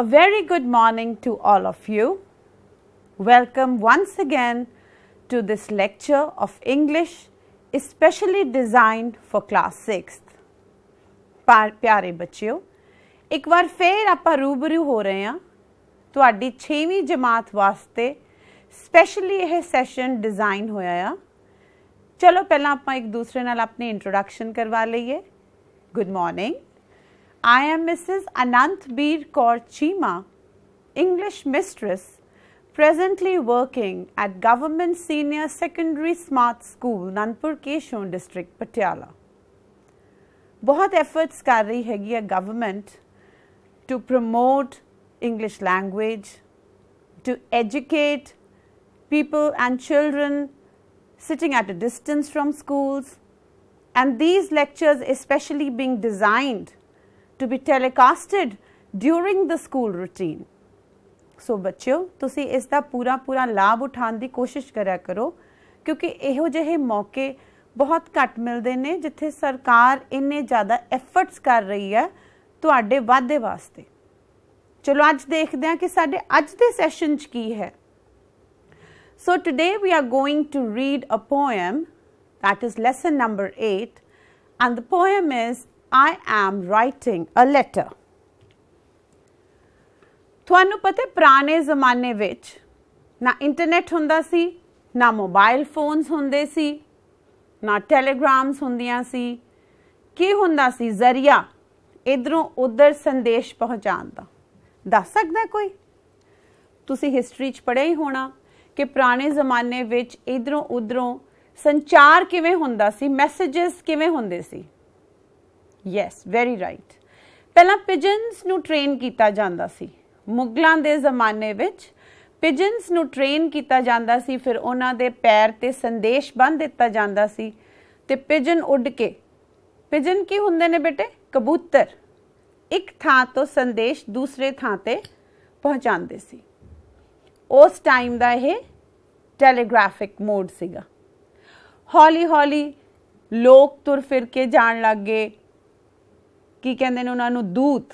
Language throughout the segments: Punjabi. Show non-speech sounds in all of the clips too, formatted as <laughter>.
A very good morning to all of you. Welcome once again to this lecture of English especially designed for class 6th. ਪਿਆਰੇ ਬੱਚਿਓ ਇੱਕ ਵਾਰ ਫੇਰ ਆਪਾਂ ਰੂਬਰੂ ਹੋ ਰਹੇ ਹਾਂ ਤੁਹਾਡੀ 6ਵੀਂ ਜਮਾਤ ਵਾਸਤੇ specially ਇਹ session design ਹੋਇਆ ਆ Chalo ਪਹਿਲਾਂ ਆਪਾਂ ek ਦੂਸਰੇ ਨਾਲ apni introduction karwa ਲਈਏ Good morning. I am Mrs. Ananthbir Bir Kaur Chima, English mistress, presently working at Government Senior Secondary Smart School, Nanpur Keshon District, Patiala. बहुत efforts कर रही हैगी government to promote English language, to educate people and children sitting at a distance from schools and these lectures especially being designed to be telecasted during the school routine. So, bachyo, tusi is da pura pura lab uthaan di koshish karya karo, kyunki eho jahe mauke bahut kat milde ne, jithe sarkar inne efforts kar rahi hai, to aadde vaadde vaaste. Chalo, aaj dekhde hain ki saade aaj de session ch ki So, today we are going to read a poem that is lesson number 8 and the poem is I am writing a letter. ਤੁਹਾਨੂੰ ਪਤਾ ਪੁਰਾਣੇ ਜ਼ਮਾਨੇ ਵਿੱਚ ਨਾ ਇੰਟਰਨੈਟ ਹੁੰਦਾ ਸੀ ਨਾ ਮੋਬਾਈਲ ਫੋਨਸ ਹੁੰਦੇ ਸੀ ਨਾ ਟੈਲੀਗ੍ਰਾਮਸ ਹੁੰਦੀਆਂ ਸੀ ਕੀ ਹੁੰਦਾ ਸੀ ਜ਼ਰੀਆ ਇਧਰੋਂ ਉਧਰ ਸੰਦੇਸ਼ ਪਹੁੰਚਾਉਣ ਦਾ ਦੱਸ ਸਕਦਾ ਕੋਈ ਤੁਸੀਂ ਹਿਸਟਰੀ 'ਚ ਪੜ੍ਹਿਆ ਹੀ ਹੋਣਾ ਕਿ ਪੁਰਾਣੇ ਜ਼ਮਾਨੇ ਵਿੱਚ ਇਧਰੋਂ ਉਧਰੋਂ ਸੰਚਾਰ ਕਿਵੇਂ ਹੁੰਦਾ ਸੀ ਮੈਸੇजेस ਕਿਵੇਂ ਹੁੰਦੇ ਸੀ ਯੈਸ ਵੈਰੀ ਰਾਈਟ ਪਹਿਲਾਂ ਪਿਜਨਸ ਨੂੰ ਟ੍ਰੇਨ ਕੀਤਾ ਜਾਂਦਾ ਸੀ ਮੁਗਲਾਂ ਦੇ ਜ਼ਮਾਨੇ ਵਿੱਚ ਪਿਜਨਸ ਨੂੰ ਟ੍ਰੇਨ ਕੀਤਾ ਜਾਂਦਾ ਸੀ ਫਿਰ ਉਹਨਾਂ ਦੇ ਪੈਰ ਤੇ ਸੰਦੇਸ਼ ਬੰਨ ਦਿੱਤਾ ਜਾਂਦਾ ਸੀ ਤੇ ਪਿਜਨ ਉੱਡ ਕੇ ਪਿਜਨ ਕੀ ਹੁੰਦੇ ਨੇ ਬੇਟੇ ਕਬੂਤਰ ਇੱਕ ਥਾਂ ਤੋਂ ਸੰਦੇਸ਼ ਦੂਸਰੇ ਥਾਂ ਤੇ ਪਹੁੰਚਾਉਂਦੇ ਸੀ ਉਸ ਟਾਈਮ ਦਾ ਇਹ ਟੈਲੀਗ੍ਰਾਫਿਕ ਮੋਡ ਸੀਗਾ ਹੌਲੀ ਹੌਲੀ ਲੋਕ ਤੁਰ ਫਿਰ ਕੇ ਜਾਣ ਲੱਗੇ ਕੀ ਕਹਿੰਦੇ ਨੇ ਉਹਨਾਂ ਨੂੰ ਦੂਤ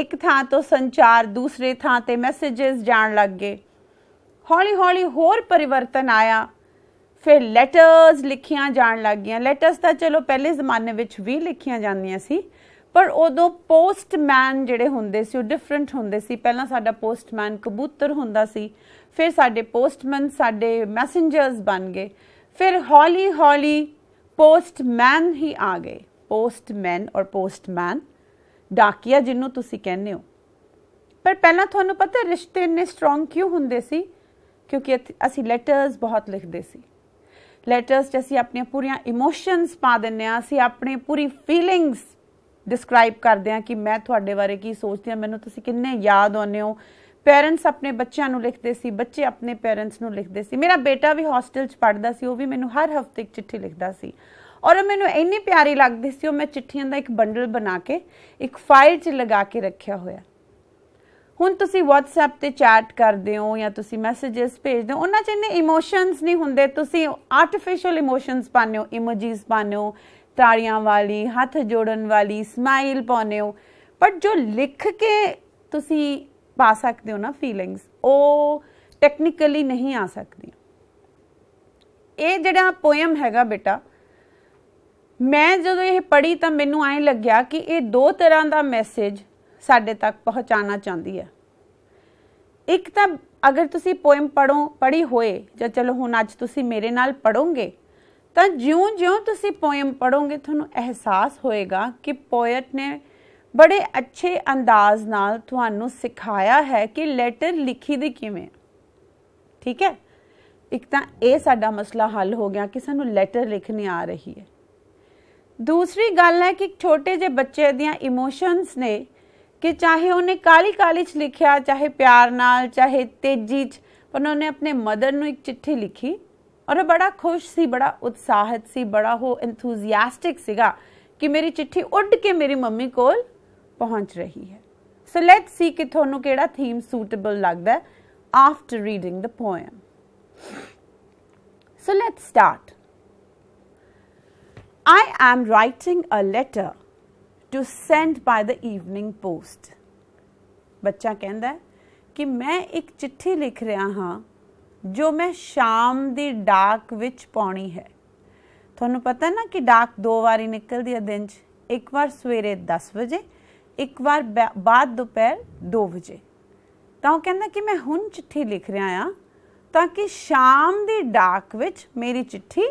ਇੱਕ ਥਾਂ ਤੋਂ ਸੰਚਾਰ ਦੂਸਰੇ ਥਾਂ ਤੇ ਮੈਸੇजेस ਜਾਣ ਲੱਗ ਗਏ ਹੌਲੀ-ਹੌਲੀ ਹੋਰ ਪਰਿਵਰਤਨ ਆਇਆ ਫਿਰ ਲੈਟਰਸ ਲਿਖੀਆਂ ਜਾਣ ਲੱਗ ਗਈਆਂ ਲੈਟਰਸ ਤਾਂ ਚਲੋ ਪਹਿਲੇ ਜ਼ਮਾਨੇ ਵਿੱਚ ਵੀ ਲਿਖੀਆਂ ਜਾਂਦੀਆਂ ਸੀ ਪਰ ਉਦੋਂ ਪੋਸਟਮੈਨ ਜਿਹੜੇ ਹੁੰਦੇ ਸੀ ਉਹ ਡਿਫਰੈਂਟ ਹੁੰਦੇ ਸੀ ਪਹਿਲਾਂ ਸਾਡਾ ਪੋਸਟਮੈਨ ਕਬੂਤਰ ਹੁੰਦਾ ਸੀ ਫਿਰ ਸਾਡੇ ਪੋਸਟਮੈਨ ਸਾਡੇ ਮੈਸੇਂਜਰਸ ਬਣ ਗਏ ਫਿਰ ਹੌਲੀ-ਹੌਲੀ ਪੋਸਟਮੈਨ ਹੀ ਆ ਗਏ ਪੋਸਟਮੈਨ ਔਰ ਪੋਸਟਮੈਨ ਡਾਕੀਆ ਜਿਹਨੂੰ ਤੁਸੀਂ ਕਹਿੰਦੇ ਹੋ ਪਰ ਪਹਿਲਾਂ ਤੁਹਾਨੂੰ ਪਤਾ ਰਿਸ਼ਤੇ ਇੰਨੇ ਸਟਰੋਂਗ ਕਿਉਂ ਹੁੰਦੇ ਸੀ ਕਿਉਂਕਿ ਅਸੀਂ ਲੈਟਰਸ ਬਹੁਤ ਲਿਖਦੇ ਸੀ ਲੈਟਰਸ 'ਚ ਅਸੀਂ ਆਪਣੀਆਂ ਪੂਰੀਆਂ ਇਮੋਸ਼ਨਸ ਪਾ ਦਿੰਨੇ ਆ ਅਸੀਂ ਆਪਣੀ ਪੂਰੀ ਫੀਲਿੰਗਸ ਡਿਸਕ੍ਰਾਈਬ ਕਰਦੇ ਆ ਕਿ ਮੈਂ ਤੁਹਾਡੇ ਬਾਰੇ ਕੀ ਸੋਚਦੀ ਆ ਮੈਨੂੰ ਤੁਸੀਂ ਕਿੰਨੇ ਯਾਦ ਆਉਂਦੇ ਹੋ ਪੇਰੈਂਟਸ ਆਪਣੇ ਬੱਚਿਆਂ ਨੂੰ ਲਿਖਦੇ ਸੀ ਬੱਚੇ ਆਪਣੇ ਪੇਰੈਂਟਸ ਨੂੰ ਲਿਖਦੇ ਸੀ ਮੇਰਾ ਬੇਟਾ ਵੀ ਹੌਸਟਲ 'ਚ ਪੜਦਾ ਸੀ ਉਹ ਵੀ ਮੈਨੂੰ ਹਰ ਹਫਤੇ ਇੱਕ ਚਿੱਠੀ ਲਿਖਦਾ ਸੀ ਔਰ ਮੈਨੂੰ ਇੰਨੀ ਪਿਆਰੀ ਲੱਗਦੀ ਸੀ ਉਹ ਮੈਂ ਚਿੱਠੀਆਂ ਦਾ ਇੱਕ ਬੰਡਲ ਬਣਾ ਕੇ ਇੱਕ ਫਾਈਲ 'ਚ ਲਗਾ ਕੇ ਰੱਖਿਆ ਹੋਇਆ ਹੁਣ ਤੁਸੀਂ WhatsApp ਤੇ ਚੈਟ ਕਰਦੇ ਹੋ ਜਾਂ ਤੁਸੀਂ ਮੈਸੇजेस ਭੇਜਦੇ ਹੋ ਉਹਨਾਂ 'ਚ ਇੰਨੇ ਇਮੋਸ਼ਨਸ ਨਹੀਂ ਹੁੰਦੇ ਤੁਸੀਂ ਆਰਟੀਫੀਸ਼ੀਅਲ ਇਮੋਸ਼ਨਸ ਪਾਉਂਦੇ ਹੋ ਇਮੋਜੀਸ ਪਾਉਂਦੇ ਹੋ ਤਾੜੀਆਂ ਵਾਲੀ ਹੱਥ ਜੋੜਨ ਵਾਲੀ ਸਮਾਈਲ ਪਾਉਂਦੇ ਹੋ ਪਰ ਜੋ ਲਿਖ ਕੇ ਤੁਸੀਂ ਪਾ ਸਕਦੇ ਹੋ ਨਾ ਫੀਲਿੰਗਸ ਉਹ ਟੈਕਨੀਕਲੀ ਨਹੀਂ ਆ ਸਕਦੀ ਇਹ ਜਿਹੜਾ ਪੋਇਮ ਹੈਗਾ ਬੇਟਾ ਮੈਂ ਜਦੋਂ ਇਹ ਪੜ੍ਹੀ ਤਾਂ ਮੈਨੂੰ ਐਂ ਲੱਗਿਆ ਕਿ ਇਹ ਦੋ ਤਰ੍ਹਾਂ ਦਾ ਮੈਸੇਜ ਸਾਡੇ ਤੱਕ ਪਹੁੰਚਾਉਣਾ ਚਾਹੁੰਦੀ ਹੈ ਇੱਕ ਤਾਂ ਅਗਰ ਤੁਸੀਂ ਪੋਇਮ ਪੜੋ ਪੜੀ ਹੋਏ ਜਾਂ ਚਲੋ ਹੁਣ ਅੱਜ ਤੁਸੀਂ ਮੇਰੇ ਨਾਲ ਪੜੋਗੇ ਤਾਂ ਜਿਉਂ-ਜਿਉਂ ਤੁਸੀਂ ਪੋਇਮ ਪੜੋਗੇ ਤੁਹਾਨੂੰ ਅਹਿਸਾਸ ਹੋਏਗਾ ਕਿ ਪੋਇਟ ਨੇ ਬੜੇ ਅੱਛੇ ਅੰਦਾਜ਼ ਨਾਲ ਤੁਹਾਨੂੰ ਸਿਖਾਇਆ ਹੈ ਕਿ ਲੈਟਰ ਲਿਖੀ ਦੀ ਕਿਵੇਂ ਠੀਕ ਹੈ ਇੱਕ ਤਾਂ ਇਹ ਸਾਡਾ ਮਸਲਾ ਹੱਲ ਹੋ ਗਿਆ ਕਿ ਸਾਨੂੰ ਲੈਟਰ ਲਿਖਣੀ ਆ ਰਹੀ ਹੈ ਦੂਸਰੀ ਗੱਲ ਹੈ ਕਿ ਛੋਟੇ ਜਿਹੇ ਬੱਚੇ ਦੀਆਂ ਇਮੋਸ਼ਨਸ ਨੇ ਕਿ ਚਾਹੇ ਉਹਨੇ ਕਾਲੀ ਕਾਲੀ ਚ ਲਿਖਿਆ ਚਾਹੇ ਪਿਆਰ ਨਾਲ ਚਾਹੇ ਤੇਜ਼ੀ ਚ ਪਰ ਉਹਨੇ ਆਪਣੇ ਮਦਰ ਨੂੰ ਇੱਕ ਚਿੱਠੀ ਲਿਖੀ ਔਰ ਉਹ ਬੜਾ ਖੁਸ਼ ਸੀ ਬੜਾ ਉਤਸ਼ਾਹਿਤ ਸੀ ਬੜਾ ਹੋ ਐਨਥੂਸੀਆਸਟਿਕ ਸੀਗਾ ਕਿ ਮੇਰੀ ਚਿੱਠੀ ਉੱਡ ਕੇ ਮੇਰੀ ਮੰਮੀ ਕੋਲ ਪਹੁੰਚ ਰਹੀ ਹੈ ਸੋ ਲੈਟਸ ਸੀ ਕਿ ਤੁਹਾਨੂੰ ਕਿਹੜਾ ਥੀਮ ਸੂਟੇਬਲ ਲੱਗਦਾ after reading the poem so let's start I am writing a letter to send by the evening post. ਬੱਚਾ ਕਹਿੰਦਾ ਕਿ ਮੈਂ ਇੱਕ ਚਿੱਠੀ ਲਿਖ ਰਿਹਾ ਹਾਂ ਜੋ ਮੈਂ ਸ਼ਾਮ ਦੀ ਡਾਕ ਵਿੱਚ ਪਾਉਣੀ ਹੈ ਤੁਹਾਨੂੰ ਪਤਾ ਨਾ ਕਿ ਡਾਕ ਦੋ ਵਾਰੀ ਨਿਕਲਦੀ ਹੈ ਦਿਨ 'ਚ ਇੱਕ ਵਾਰ ਸਵੇਰੇ 10 ਵਜੇ ਇੱਕ ਵਾਰ ਬਾਅਦ ਦੁਪਹਿਰ 2 ਵਜੇ ਤਾਂ ਉਹ ਕਹਿੰਦਾ ਕਿ ਮੈਂ ਹੁਣ ਚਿੱਠੀ ਲਿਖ ਰਿਹਾ ਆ ਤਾਂ ਕਿ ਸ਼ਾਮ ਦੀ ਡਾਕ ਵਿੱਚ ਮੇਰੀ ਚਿੱਠੀ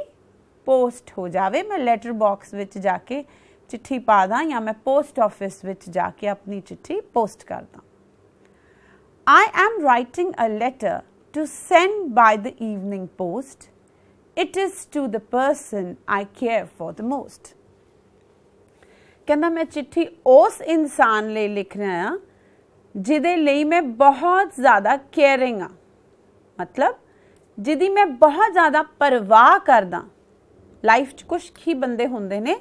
ਪੋਸਟ ਹੋ ਜਾਵੇ ਮੈਂ ਲੈਟਰ ਬਾਕਸ ਵਿੱਚ ਜਾ ਕੇ ਚਿੱਠੀ ਪਾ ਦਾਂ ਜਾਂ ਮੈਂ ਪੋਸਟ ਆਫਿਸ ਵਿੱਚ ਜਾ ਕੇ ਆਪਣੀ ਚਿੱਠੀ ਪੋਸਟ ਕਰ ਦਾਂ I am writing a letter to send by the evening post it is to the person I care for the most ਕਹਿੰਦਾ ਮੈਂ ਚਿੱਠੀ ਉਸ ਇਨਸਾਨ ਲਈ ਲਿਖ ਰਿਹਾ ਹਾਂ ਜਿਹਦੇ ਲਈ ਮੈਂ ਬਹੁਤ ਜ਼ਿਆਦਾ ਕੇਅਰਿੰਗ ਆ ਮਤਲਬ ਜਿਹਦੀ ਮੈਂ ਬਹੁਤ ਜ਼ਿਆਦਾ ਪਰਵਾਹ ਕਰਦਾ ਲਾਈਫ 'ਚ ਕੁਝ ਹੀ ਬੰਦੇ ਹੁੰਦੇ ਨੇ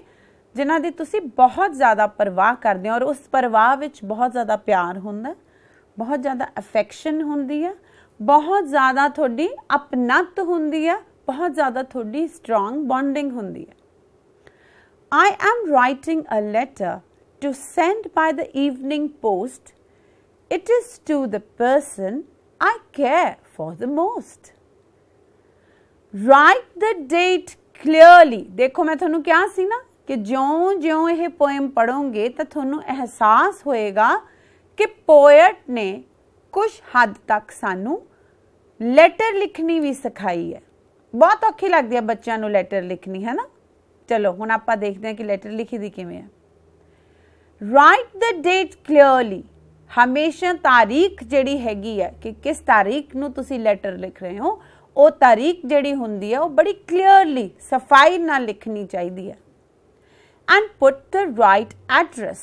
ਜਿਨ੍ਹਾਂ ਦੀ ਤੁਸੀਂ ਬਹੁਤ ਜ਼ਿਆਦਾ ਪਰਵਾਹ ਕਰਦੇ ਹੋ ਔਰ ਉਸ ਪਰਵਾਹ ਵਿੱਚ ਬਹੁਤ ਜ਼ਿਆਦਾ ਪਿਆਰ ਹੁੰਦਾ ਬਹੁਤ ਜ਼ਿਆਦਾ ਅਫੈਕਸ਼ਨ ਹੁੰਦੀ ਆ ਬਹੁਤ ਜ਼ਿਆਦਾ ਤੁਹਾਡੀ ਆਪਣਤ ਹੁੰਦੀ ਆ ਬਹੁਤ ਜ਼ਿਆਦਾ ਤੁਹਾਡੀ ਸਟਰੋਂਗ ਬੌਂਡਿੰਗ ਹੁੰਦੀ ਆ I am writing a letter to send by the evening post it is to the person I care for the most Write the date clearly ਦੇਖੋ ਮੈਂ ਤੁਹਾਨੂੰ ਕਿਹਾ ਸੀ ਨਾ ਕਿ ਜਿਉਂ-ਜਿਉਂ ਇਹ ਪੋਇਮ ਪੜੋਗੇ ਤਾਂ ਤੁਹਾਨੂੰ ਅਹਿਸਾਸ ਹੋਏਗਾ ਕਿ ਪੋਇਟ ਨੇ ਕੁਝ ਹੱਦ ਤੱਕ ਸਾਨੂੰ ਲੈਟਰ ਲਿਖਣੀ ਵੀ ਸਿਖਾਈ ਹੈ ਬਹੁਤ ਔਖੀ ਲੱਗਦੀ ਹੈ ਬੱਚਿਆਂ ਨੂੰ ਲੈਟਰ ਲਿਖਣੀ ਹੈ ਨਾ ਚਲੋ ਹੁਣ ਆਪਾਂ ਦੇਖਦੇ ਹਾਂ ਕਿ ਲੈਟਰ ਲਿਖੀ ਦੀ ਕਿਵੇਂ ਹੈ ਰਾਈਟ ਦ ਡੇਟ ਕਲੀਅਰਲੀ ਹਮੇਸ਼ਾ ਤਾਰੀਖ ਜਿਹੜੀ ਹੈਗੀ ਹੈ ਕਿ ਕਿਸ ਤਾਰੀਖ ਨੂੰ ਤੁਸੀਂ ਲੈਟਰ ਲਿਖ ਰਹੇ ਹੋ ਉਹ ਤਾਰੀਖ ਜਿਹੜੀ ਹੁੰਦੀ ਹੈ ਉਹ ਬੜੀ ਕਲੀਅਰਲੀ ਸਫਾਈ ਨਾਲ ਲਿਖਣੀ ਚਾਹੀਦੀ ਹੈ and put the right address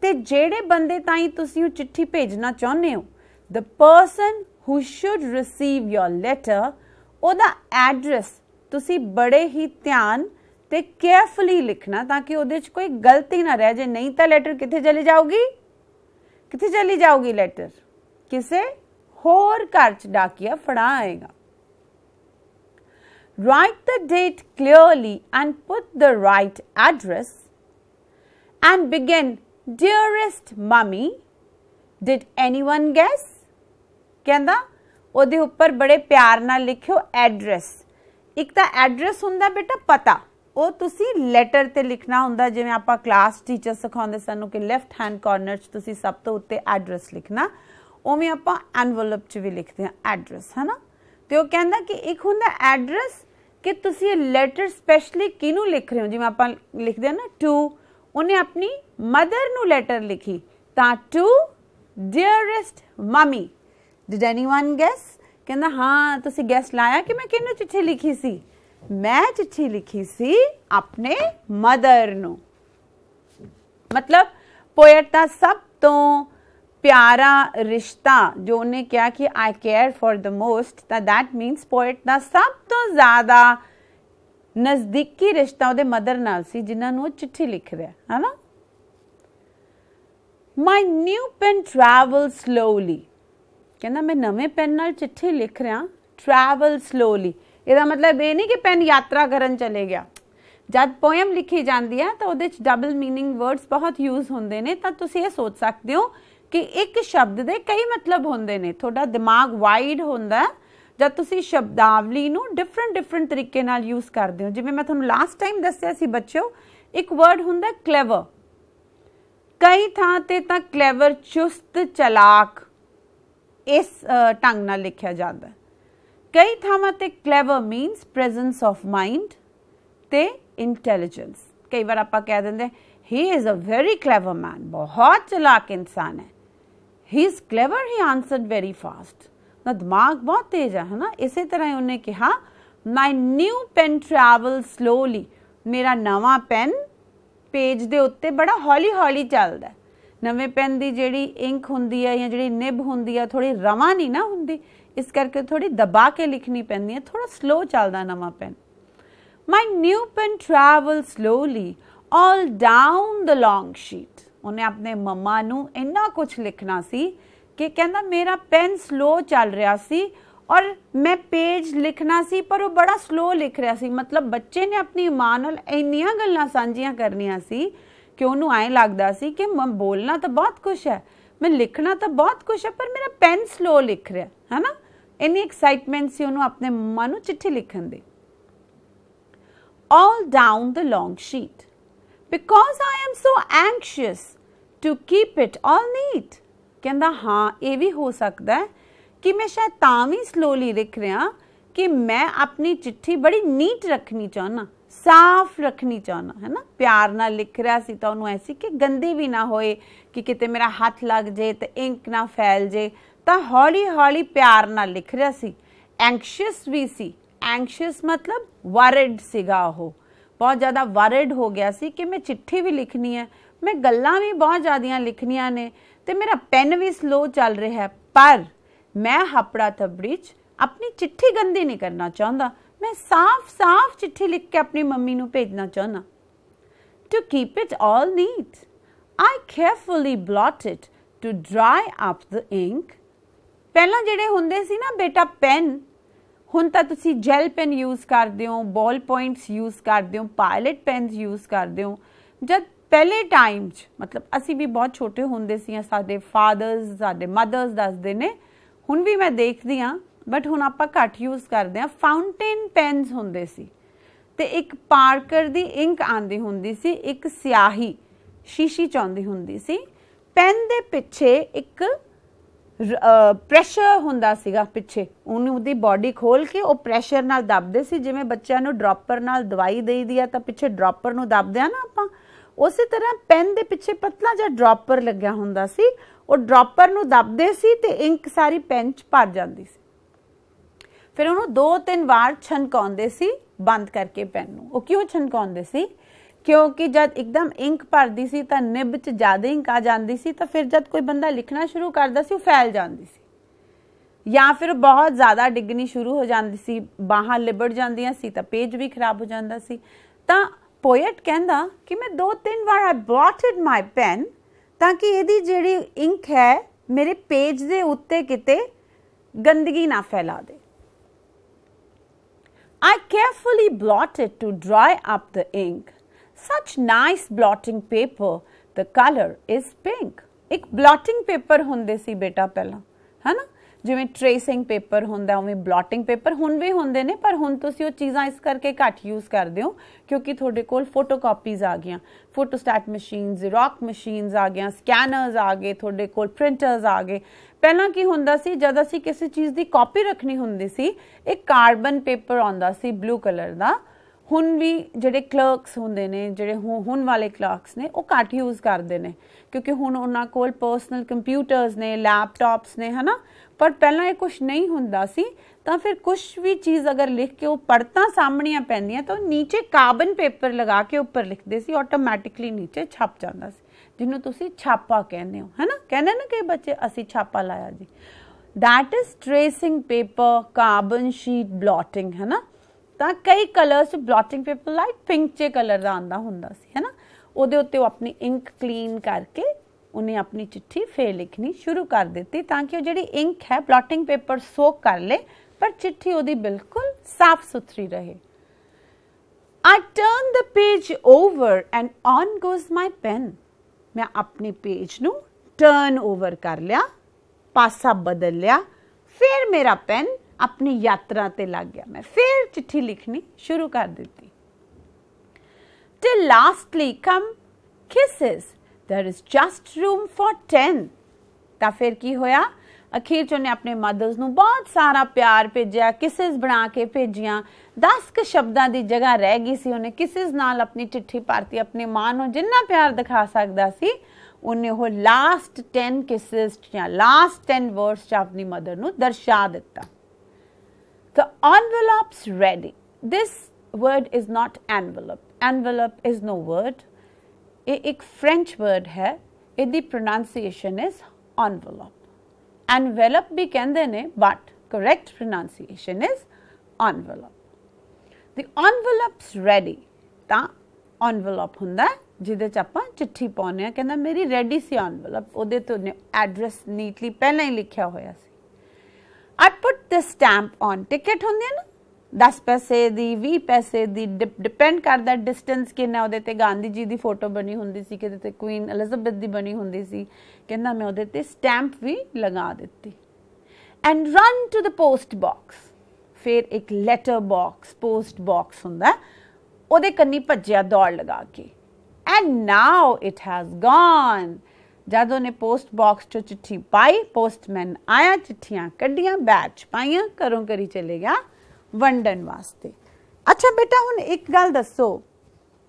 ਤੇ ਜਿਹੜੇ ਬੰਦੇ ਤਾਈਂ ਤੁਸੀਂ ਉਹ ਚਿੱਠੀ ਭੇਜਣਾ ਚਾਹੁੰਦੇ ਹੋ the person who should receive your letter ਉਹਦਾ ਐਡਰੈਸ ਤੁਸੀਂ ਬੜੇ ਹੀ ਧਿਆਨ ਤੇ ਕੇਅਰਫੁਲੀ ਲਿਖਣਾ ਤਾਂ ਕਿ ਉਹਦੇ 'ਚ ਕੋਈ ਗਲਤੀ ਨਾ ਰਹਿ ਜਾਏ ਨਹੀਂ ਤਾਂ ਲੈਟਰ ਕਿੱਥੇ ਚਲੀ ਜਾਊਗੀ ਕਿੱਥੇ ਚਲੀ ਜਾਊਗੀ ਲੈਟਰ ਕਿਸੇ ਹੋਰ ਘਰ 'ਚ ਡਾਕੀਆ ਫੜਾ ਆਏਗਾ write the date clearly and put the right address and begin dearest mummy did anyone guess kehnda ode upar bade pyar na likho address ik address hunda beta pata oh tusi letter te likhna hunda jive aapa class teacher sikhaunde sanu ke left hand corner ch tusi sab to utte address likhna ओवें आप envelope च भी लिखते हैं एड्रैस है ना ਤੇ ਉਹ ਕਹਿੰਦਾ ਕਿ ਇੱਕ ਹੁੰਦਾ ਐਡਰੈਸ ਕਿ ਤੁਸੀਂ ਇਹ ਲੈਟਰ ਸਪੈਸ਼ਲੀ ਕਿਹਨੂੰ ਲਿਖ ਰਹੇ ਹੋ ਜਿਵੇਂ ਆਪਾਂ ਲਿਖਦੇ ਹਾਂ ਨਾ ਟੂ ਉਹਨੇ ਆਪਣੀ ਮਦਰ ਨੂੰ ਲੈਟਰ ਲਿਖੀ ਤਾਂ to dearest mummy did anyone guess ਕਹਿੰਦਾ ਹਾਂ ਤੁਸੀਂ ਗੈਸ ਲਾਇਆ ਕਿ ਮੈਂ ਕਿਹਨੂੰ ਚਿੱਠੀ ਲਿਖੀ ਸੀ ਮੈਂ ਚਿੱਠੀ ਲਿਖੀ ਸੀ ਆਪਣੇ ਮਦਰ ਨੂੰ ਮਤਲਬ ਪੋਇਟ ਦਾ ਸਭ ਤੋਂ ਪਿਆਰਾ ਰਿਸ਼ਤਾ ਜੋ ਉਹਨੇ ਕਿਹਾ ਕਿ I care for the most ਤਾਂ ਦੈਟ ਮੀਨਸ ਪੋਇਟ ਦਾ ਸਭ ਤੋਂ ਜ਼ਿਆਦਾ ਨਜ਼ਦੀਕੀ ਰਿਸ਼ਤਾ ਉਹਦੇ ਮਦਰ ਨਾਲ ਸੀ ਜਿਨ੍ਹਾਂ ਨੂੰ ਉਹ ਚਿੱਠੀ ਲਿਖ ਰਿਹਾ ਹੈ ਹਨਾ my new pen travel slowly ਕਹਿੰਦਾ ਮੈਂ ਨਵੇਂ ਪੈਨ ਨਾਲ ਚਿੱਠੀ ਲਿਖ ਰਿਹਾ ਟਰੈਵਲ ਸਲੋਲੀ ਇਹਦਾ ਮਤਲਬ ਇਹ ਨਹੀਂ ਕਿ ਪੈਨ ਯਾਤਰਾ ਕਰਨ ਚਲੇ ਗਿਆ ਜਦ ਪੋਇਮ ਲਿਖੀ ਜਾਂਦੀ ਹੈ ਤਾਂ ਉਹਦੇ ਵਿੱਚ ਡਬਲ ਮੀਨਿੰਗ ਵਰਡਸ ਬਹੁਤ ਯੂਜ਼ ਹੁੰਦੇ ਨੇ ਤਾਂ ਤੁਸੀਂ ਇਹ ਸੋਚ ਸਕਦੇ ਹੋ ਕਿ ਇੱਕ ਸ਼ਬਦ ਦੇ ਕਈ ਮਤਲਬ ਹੁੰਦੇ ਨੇ ਤੁਹਾਡਾ ਦਿਮਾਗ ਵਾਈਡ ਹੁੰਦਾ ਜਦ ਤੁਸੀਂ ਸ਼ਬਦਾਵਲੀ ਨੂੰ ਡਿਫਰੈਂਟ ਡਿਫਰੈਂਟ ਤਰੀਕੇ ਨਾਲ ਯੂਜ਼ ਕਰਦੇ ਹੋ ਜਿਵੇਂ ਮੈਂ ਤੁਹਾਨੂੰ ਲਾਸਟ ਟਾਈਮ ਦੱਸਿਆ ਸੀ ਬੱਚਿਓ ਇੱਕ ਵਰਡ ਹੁੰਦਾ ਕਲੇਵਰ ਕਈ ਥਾਂ ਤੇ ਤਾਂ ਕਲੇਵਰ ਚੁਸਤ ਚਲਾਕ ਇਸ ਢੰਗ ਨਾਲ ਲਿਖਿਆ ਜਾਂਦਾ ਕਈ ਥਾਵਾਂ ਤੇ clever means presence of mind ਤੇ ਇੰਟੈਲੀਜੈਂਸ ਕਈ ਵਾਰ ਆਪਾਂ ਕਹਿ ਦਿੰਦੇ he is a very clever man ਬਹੁਤ ਚਲਾਕ ਇਨਸਾਨ ਹੈ he is clever he answered very fast ਨਾ ਦਿਮਾਗ ਬਹੁਤ ਤੇਜ਼ ਹੈ ਨਾ ਇਸੇ ਤਰ੍ਹਾਂ ਹੀ ਉਹਨੇ ਕਿਹਾ my new pen travel slowly ਮੇਰਾ ਨਵਾਂ ਪੈਨ ਪੇਜ ਦੇ ਉੱਤੇ ਬੜਾ ਹੌਲੀ-ਹੌਲੀ ਚੱਲਦਾ ਨਵੇਂ ਪੈਨ ਦੀ ਜਿਹੜੀ ਇੰਕ ਹੁੰਦੀ ਹੈ ਜਾਂ ਜਿਹੜੀ ਨਿਬ ਹੁੰਦੀ ਹੈ ਥੋੜੀ ਰਵਾ ਨਹੀਂ ਨਾ ਹੁੰਦੀ ਇਸ ਕਰਕੇ ਥੋੜੀ ਦਬਾ ਕੇ ਲਿਖਣੀ ਪੈਂਦੀ ਹੈ ਥੋੜਾ ਸਲੋ ਚੱਲਦਾ ਨਵਾਂ pen my new pen travel slowly all down the long sheet. ਉਹਨੇ ਆਪਣੇ ਮਮਾ ਨੂੰ ਇੰਨਾ ਕੁਝ ਲਿਖਣਾ ਸੀ ਕਿ ਕਹਿੰਦਾ ਮੇਰਾ ਪੈਨ ਸਲੋ ਚੱਲ ਰਿਹਾ ਸੀ ਔਰ ਮੈਂ ਪੇਜ ਲਿਖਣਾ ਸੀ ਪਰ ਉਹ ਬੜਾ ਸਲੋ ਲਿਖ ਰਿਹਾ ਸੀ ਮਤਲਬ ਬੱਚੇ ਨੇ ਆਪਣੀ ਮਾਂ ਨਾਲ ਇੰਨੀਆਂ ਗੱਲਾਂ ਸਾਂਝੀਆਂ ਕਰਨੀਆਂ ਸੀ ਕਿ ਉਹਨੂੰ ਐਂ ਲੱਗਦਾ ਸੀ ਕਿ ਮੈਂ ਬੋਲਣਾ ਤਾਂ ਬਹੁਤ ਕੁਝ ਹੈ ਮੈਂ ਲਿਖਣਾ ਤਾਂ ਬਹੁਤ ਕੁਝ ਹੈ ਪਰ ਮੇਰਾ ਪੈਨ ਸਲੋ ਲਿਖ ਰਿਹਾ ਹੈ ਨਾ ਇੰਨੀ ਐਕਸਾਈਟਮੈਂਟ ਸੀ ਉਹਨੂੰ ਆਪਣੇ ਮਮਾ ਨੂੰ ਚਿੱਠੀ ਲਿਖਣ ਦੀ all down the long sheet because I am so anxious to keep it all neat ਕਹਿੰਦਾ ਹਾਂ ਇਹ ਵੀ ਹੋ ਸਕਦਾ ਹੈ ਕਿ ਮੈਂ ਸ਼ਾਇਦ ਤਾਂ ਵੀ ਸਲੋਲੀ ਲਿਖ ਰਿਹਾ ਕਿ ਮੈਂ ਆਪਣੀ ਚਿੱਠੀ ਬੜੀ ਨੀਟ ਰੱਖਣੀ ਚਾਹਨਾ ਸਾਫ਼ ਰੱਖਣੀ ਚਾਹਨਾ ਹੈ ਨਾ ਪਿਆਰ ਨਾਲ ਲਿਖ ਰਿਹਾ ਸੀ ਤਾਂ ਉਹਨੂੰ ਐਸੀ ਕਿ ਗੰਦੀ ਵੀ ਨਾ ਹੋਏ ਕਿ ਕਿਤੇ ਮੇਰਾ ਹੱਥ ਲੱਗ ਜੇ ਤੇ ਇੰਕ ਨਾ ਫੈਲ ਜੇ ਤਾਂ ਹੌਲੀ ਹੌਲੀ ਪਿਆਰ ਨਾਲ ਲਿਖ ਰਿਹਾ ਸੀ ਐਂਗਸ਼ੀਅਸ ਵੀ ਸੀ ਐਂਗਸ਼ੀਅਸ ਮਤਲਬ ਵਰਡ ਸੀਗਾ ਹੋ ਬਹੁਤ ਜ਼ਿਆਦਾ ਵਾਰਡ ਹੋ ਗਿਆ ਸੀ ਕਿ ਮੈਂ ਚਿੱਠੀ ਵੀ ਲਿਖਣੀ ਹੈ ਮੈਂ ਗੱਲਾਂ ਵੀ ਬਹੁਤ ਜ਼ਿਆਦੀਆਂ ਲਿਖਣੀਆਂ ਨੇ ਤੇ ਮੇਰਾ ਪੈਨ ਵੀ ਸਲੋ ਚੱਲ ਰਿਹਾ ਹੈ ਪਰ ਮੈਂ ਹਪੜਾ ਤਬਰੀਜ ਆਪਣੀ ਚਿੱਠੀ ਗੰਦੀ ਨਹੀਂ ਕਰਨਾ ਚਾਹੁੰਦਾ ਮੈਂ ਸਾਫ਼-ਸਾਫ਼ ਚਿੱਠੀ ਲਿਖ ਕੇ ਆਪਣੀ ਮੰਮੀ ਨੂੰ ਭੇਜਣਾ ਚਾਹੁੰਦਾ to keep it all neat I carefully blot it to dry up the ink ਪਹਿਲਾਂ ਜਿਹੜੇ ਹੁੰਦੇ ਸੀ ਨਾ ਬੇਟਾ ਪੈਨ ਹੁਣ ਤਾਂ ਤੁਸੀਂ ਜੈਲ ਪੈਨ ਯੂਜ਼ ਕਰਦੇ ਹੋ ਬਾਲ ਪੁਆਇੰਟਸ ਯੂਜ਼ ਕਰਦੇ ਹੋ ਪਾਇਲਟ ਪੈਨਸ ਯੂਜ਼ ਕਰਦੇ ਹੋ ਜਦ ਪਹਿਲੇ ਟਾਈਮ 'ਚ ਮਤਲਬ ਅਸੀਂ ਵੀ ਬਹੁਤ ਛੋਟੇ ਹੁੰਦੇ ਸੀ ਸਾਡੇ ਫਾਦਰਸ ਸਾਡੇ ਮਦਰਸ ਦੱਸਦੇ ਨੇ ਹੁਣ ਵੀ ਮੈਂ ਦੇਖਦੀ ਆ ਬਟ ਹੁਣ ਆਪਾਂ ਘੱਟ ਯੂਜ਼ ਕਰਦੇ ਆ ਫਾਊਂਟੇਨ ਪੈਨਸ ਹੁੰਦੇ ਸੀ ਤੇ ਇੱਕ ਪਾਰਕਰ ਦੀ ਇੰਕ ਆਂਦੀ ਹੁੰਦੀ ਸੀ ਇੱਕ ਸਿਆਹੀ ਸ਼ੀਸ਼ੀ ਚਾਉਂਦੀ ਹੁੰਦੀ ਸੀ ਪੈਨ ਦੇ ਪਿੱਛੇ ਇੱਕ ਪ੍ਰੈਸ਼ਰ ਹੁੰਦਾ ਸੀਗਾ ਪਿੱਛੇ ਉਹਨੂੰ ਉਹਦੀ ਬਾਡੀ ਖੋਲ ਕੇ ਉਹ ਪ੍ਰੈਸ਼ਰ ਨਾਲ ਦਬਦੇ ਸੀ ਜਿਵੇਂ ਬੱਚਿਆਂ ਨੂੰ ਡ੍ਰੌਪਰ ਨਾਲ ਦਵਾਈ ਦੇਈਦੀ ਆ ਤਾਂ ਪਿੱਛੇ ਡ੍ਰੌਪਰ ਨੂੰ ਦਬਦੇ ਆ ਨਾ ਆਪਾਂ ਉਸੇ ਤਰ੍ਹਾਂ ਪੈਨ ਦੇ ਪਿੱਛੇ ਪਤਲਾ ਜਿਹਾ ਡ੍ਰੌਪਰ ਲੱਗਿਆ ਹੁੰਦਾ ਸੀ ਉਹ ਡ੍ਰੌਪਰ ਨੂੰ ਦਬਦੇ ਸੀ ਤੇ ਇੰਕ ਸਾਰੀ ਪੈਨ 'ਚ ਭਰ ਜਾਂਦੀ ਸੀ ਫਿਰ ਉਹਨੂੰ ਦੋ ਤਿੰਨ ਵਾਰ ਛਣਕਾਉਂਦੇ ਸੀ ਬੰਦ ਕਰਕੇ ਪੈਨ ਨੂੰ ਉਹ ਕਿਉਂ ਛਣਕਾਉਂਦੇ ਸੀ ਕਿਉਂਕਿ ਜਦ ਇੱਕਦਮ ਇੰਕ ਭਰਦੀ ਸੀ ਤਾਂ ਨਿਬ 'ਚ ਜ਼ਿਆਦਾ ਇੰਕ ਆ ਜਾਂਦੀ ਸੀ ਤਾਂ ਫਿਰ ਜਦ ਕੋਈ ਬੰਦਾ ਲਿਖਣਾ ਸ਼ੁਰੂ ਕਰਦਾ ਸੀ ਉਹ ਫੈਲ ਜਾਂਦੀ ਸੀ ਜਾਂ ਫਿਰ ਬਹੁਤ ਜ਼ਿਆਦਾ ਡਿੱਗਣੀ ਸ਼ੁਰੂ ਹੋ ਜਾਂਦੀ ਸੀ ਬਾਹਾਂ ਲਿਬੜ ਜਾਂਦੀਆਂ ਸੀ ਤਾਂ ਪੇਜ ਵੀ ਖਰਾਬ ਹੋ ਜਾਂਦਾ ਸੀ ਤਾਂ ਪੋਇਟ ਕਹਿੰਦਾ ਕਿ ਮੈਂ ਦੋ ਤਿੰਨ ਵਾਰ ਆ ਬਲੋਟਡ ਮਾਈ ਪੈਨ ਤਾਂ ਕਿ ਇਹਦੀ ਜਿਹੜੀ ਇੰਕ ਹੈ ਮੇਰੇ ਪੇਜ ਦੇ ਉੱਤੇ ਕਿਤੇ ਗੰਦਗੀ ਨਾ ਫੈਲਾ ਦੇ I carefully blotted to dry up the ink such nice blotting paper the color is pink ਇੱਕ blotting paper ਹੁੰਦੇ ਸੀ ਬੇਟਾ ਪਹਿਲਾਂ ਹੈਨਾ ਜਿਵੇਂ ਟ੍ਰੇਸਿੰਗ ਪੇਪਰ ਹੁੰਦਾ ਉਵੇਂ ਬਲੌਟਿੰਗ ਪੇਪਰ ਹੁਣ ਵੀ ਹੁੰਦੇ ਨੇ ਪਰ ਹੁਣ ਤੁਸੀਂ ਉਹ ਚੀਜ਼ਾਂ ਇਸ ਕਰਕੇ ਘੱਟ ਯੂਜ਼ ਕਰਦੇ ਹੋ ਕਿਉਂਕਿ ਤੁਹਾਡੇ ਕੋਲ ਫੋਟੋਕਾਪੀਜ਼ ਆ ਗਈਆਂ ਫੋਟੋਸਟੈਟ ਮਸ਼ੀਨ ਜ਼ੀਰੋਕ ਮਸ਼ੀਨਸ ਆ ਗਈਆਂ ਸਕੈਨਰਸ ਆ ਗਏ ਤੁਹਾਡੇ ਕੋਲ ਪ੍ਰਿੰਟਰਸ ਆ ਗਏ ਪਹਿਲਾਂ ਕੀ ਹੁੰਦਾ ਸੀ ਜਦ ਅਸੀਂ ਕਿਸੇ ਚੀਜ਼ ਦੀ ਕਾਪੀ ਰੱਖਣੀ ਹੁੰਦੀ ਸੀ ਇੱਕ ਕਾਰਬਨ ਪੇਪਰ ਆਉਂਦਾ ਸੀ ਬਲੂ ਕਲਰ ਦਾ ਹੁਣ ਵੀ ਜਿਹੜੇ ਕਲਰਕਸ ਹੁੰਦੇ ਨੇ ਜਿਹੜੇ ਹੁਣ ਵਾਲੇ ਕਲਰਕਸ ਨੇ ਉਹ ਘੱਟ ਯੂਜ਼ ਕਰਦੇ ਨੇ ਕਿਉਂਕਿ ਹੁਣ ਉਹਨਾਂ ਕੋਲ ਪਰਸਨਲ ਕੰਪਿਊਟਰਸ ਨੇ ਲੈਪਟਾਪਸ ਨੇ ਹਨਾ ਪਰ ਪਹਿਲਾਂ ਇਹ ਕੁਝ ਨਹੀਂ ਹੁੰਦਾ ਸੀ ਤਾਂ ਫਿਰ ਕੁਝ ਵੀ ਚੀਜ਼ ਅਗਰ ਲਿਖ ਕੇ ਉਹ ਪੜਤਾ ਸਾਹਮਣੀਆਂ ਪੈਂਦੀਆਂ ਤਾਂ ਉਹ ਨੀਚੇ ਕਾਰਬਨ ਪੇਪਰ ਲਗਾ ਕੇ ਉੱਪਰ ਲਿਖਦੇ ਸੀ ਆਟੋਮੈਟਿਕਲੀ ਨੀਚੇ ਛਪ ਜਾਂਦਾ ਸੀ ਜਿਹਨੂੰ ਤੁਸੀਂ ਛਾਪਾ ਕਹਿੰਦੇ ਹੋ ਹਨਾ ਕਹਿੰਦੇ ਨਾ ਕਿ ਬੱਚੇ ਅਸੀਂ ਛਾਪਾ ਲਾਇਆ ਜੀ that is tracing paper carbon sheet blotting ਹਨਾ ਤਾਂ ਕਈ ਕਲਰਸ ਚ ਬਲੌਟਿੰਗ ਪੇਪਰ ਲਾਈਕ ਪਿੰਕ ਚ ਕਲਰ ਦਾ ਆਂਦਾ ਹੁੰਦਾ ਸੀ ਹੈਨਾ ਉਹਦੇ ਉੱਤੇ ਉਹ ਆਪਣੀ ਇੰਕ ਕਲੀਨ ਕਰਕੇ ਉਹਨੇ ਆਪਣੀ ਚਿੱਠੀ ਫੇਰ ਲਿਖਣੀ ਸ਼ੁਰੂ ਕਰ ਦਿੱਤੀ ਤਾਂ ਕਿ ਉਹ ਜਿਹੜੀ ਇੰਕ ਹੈ ਬਲੋਟਿੰਗ ਪੇਪਰ ਸੋਕ ਕਰ ਲੇ ਪਰ ਚਿੱਠੀ ਉਹਦੀ ਬਿਲਕੁਲ ਸਾਫ਼ ਸੁਥਰੀ ਰਹੇ I turn the page over and on goes my pen. ਮੈਂ ਆਪਣੇ ਪੇਜ ਨੂੰ ਟਰਨ ਓਵਰ ਕਰ ਲਿਆ ਪਾਸਾ ਬਦਲ ਲਿਆ ਫਿਰ ਮੇਰਾ ਪੈਨ ਆਪਣੀ ਯਾਤਰਾ ਤੇ ਲੱਗ ਗਿਆ ਮੈਂ ਫਿਰ ਚਿੱਠੀ ਲਿਖਣੀ ਸ਼ੁਰੂ ਕਰ ਦਿੱਤੀ till lastly come kisses there is just room for 10 ਤਾਂ ਫਿਰ ਕੀ ਹੋਇਆ ਅਖੀਰ ਚ ਉਹਨੇ ਆਪਣੇ ਮਦਰਸ ਨੂੰ ਬਹੁਤ ਸਾਰਾ ਪਿਆਰ ਭੇਜਿਆ ਕਿਸਸ ਬਣਾ ਕੇ ਭੇਜੀਆਂ 10 ਕ ਸ਼ਬਦਾਂ ਦੀ ਜਗ੍ਹਾ ਰਹਿ ਗਈ ਸੀ ਉਹਨੇ ਕਿਸਸ ਨਾਲ ਆਪਣੀ ਚਿੱਠੀ ਭਰਤੀ ਆਪਣੇ ਮਾਂ ਨੂੰ ਜਿੰਨਾ ਪਿਆਰ ਦਿਖਾ ਸਕਦਾ ਸੀ ਉਹਨੇ ਉਹ ਲਾਸਟ 10 ਕਿਸਸ ਜਾਂ ਲਾਸਟ 10 ਵਰਡਸ ਆਪਣੀ ਮਦਰ ਨੂੰ ਦਰਸਾ ਦਿੱਤਾ The envelope's ready. This word is not envelope. Envelope is no word. ये French word है. the pronunciation is envelope. Envelope भी कहते हैं but correct pronunciation is envelope. The envelope's ready. Ta envelope hunda. Jide chappa chitti ਚਿੱਠੀ ਪਾਉਂਦੇ Meri ready si envelope Ode to address neatly, ਨੀਟਲੀ ਪਹਿਲਾਂ ਹੀ ਲਿਖਿਆ ਹੋਇਆ I'd put this stamp on ticket ਹੁੰਦੇ ਆ ਨਾ 10 ਪੈਸੇ ਦੀ 20 ਪੈਸੇ ਦੀ ਡਿਪੈਂਡ ਕਰਦਾ ਡਿਸਟੈਂਸ ਕਿੰਨਾ ਉਹਦੇ ਤੇ ਗਾਂਧੀ ਜੀ ਦੀ ਫੋਟੋ ਬਣੀ ਹੁੰਦੀ ਸੀ ਕਿਤੇ ਤੇ ਕੁਈਨ ਐਲਿਜ਼ਾਬੈਥ ਦੀ ਬਣੀ ਹੁੰਦੀ ਸੀ ਕਹਿੰਦਾ ਮੈਂ ਉਹਦੇ ਤੇ ਸਟੈਂਪ ਵੀ ਲਗਾ ਦਿੱਤੀ and run to the post box ਫਿਰ ਇੱਕ ਲੈਟਰ ਬਾਕਸ ਪੋਸਟ ਬਾਕਸ ਹੁੰਦਾ ਉਹਦੇ ਕੰਨੀ ਭੱਜਿਆ ਦੌੜ ਲਗਾ ਕੇ and now it has gone ਜਦ ਉਹਨੇ ਪੋਸਟ ਬਾਕਸ ਚੋਂ ਚਿੱਠੀ ਪਾਈ ਪੋਸਟਮੈਨ ਆਇਆ ਚਿੱਠੀਆਂ ਕੱਢੀਆਂ ਬੈਚ ਪਾਈਆਂ ਘਰੋਂ ਕਰੀ ਚਲੇ ਗਿਆ ਵੰਡਣ ਵਾਸਤੇ ਅੱਛਾ ਬੇਟਾ ਹੁਣ ਇੱਕ ਗੱਲ ਦੱਸੋ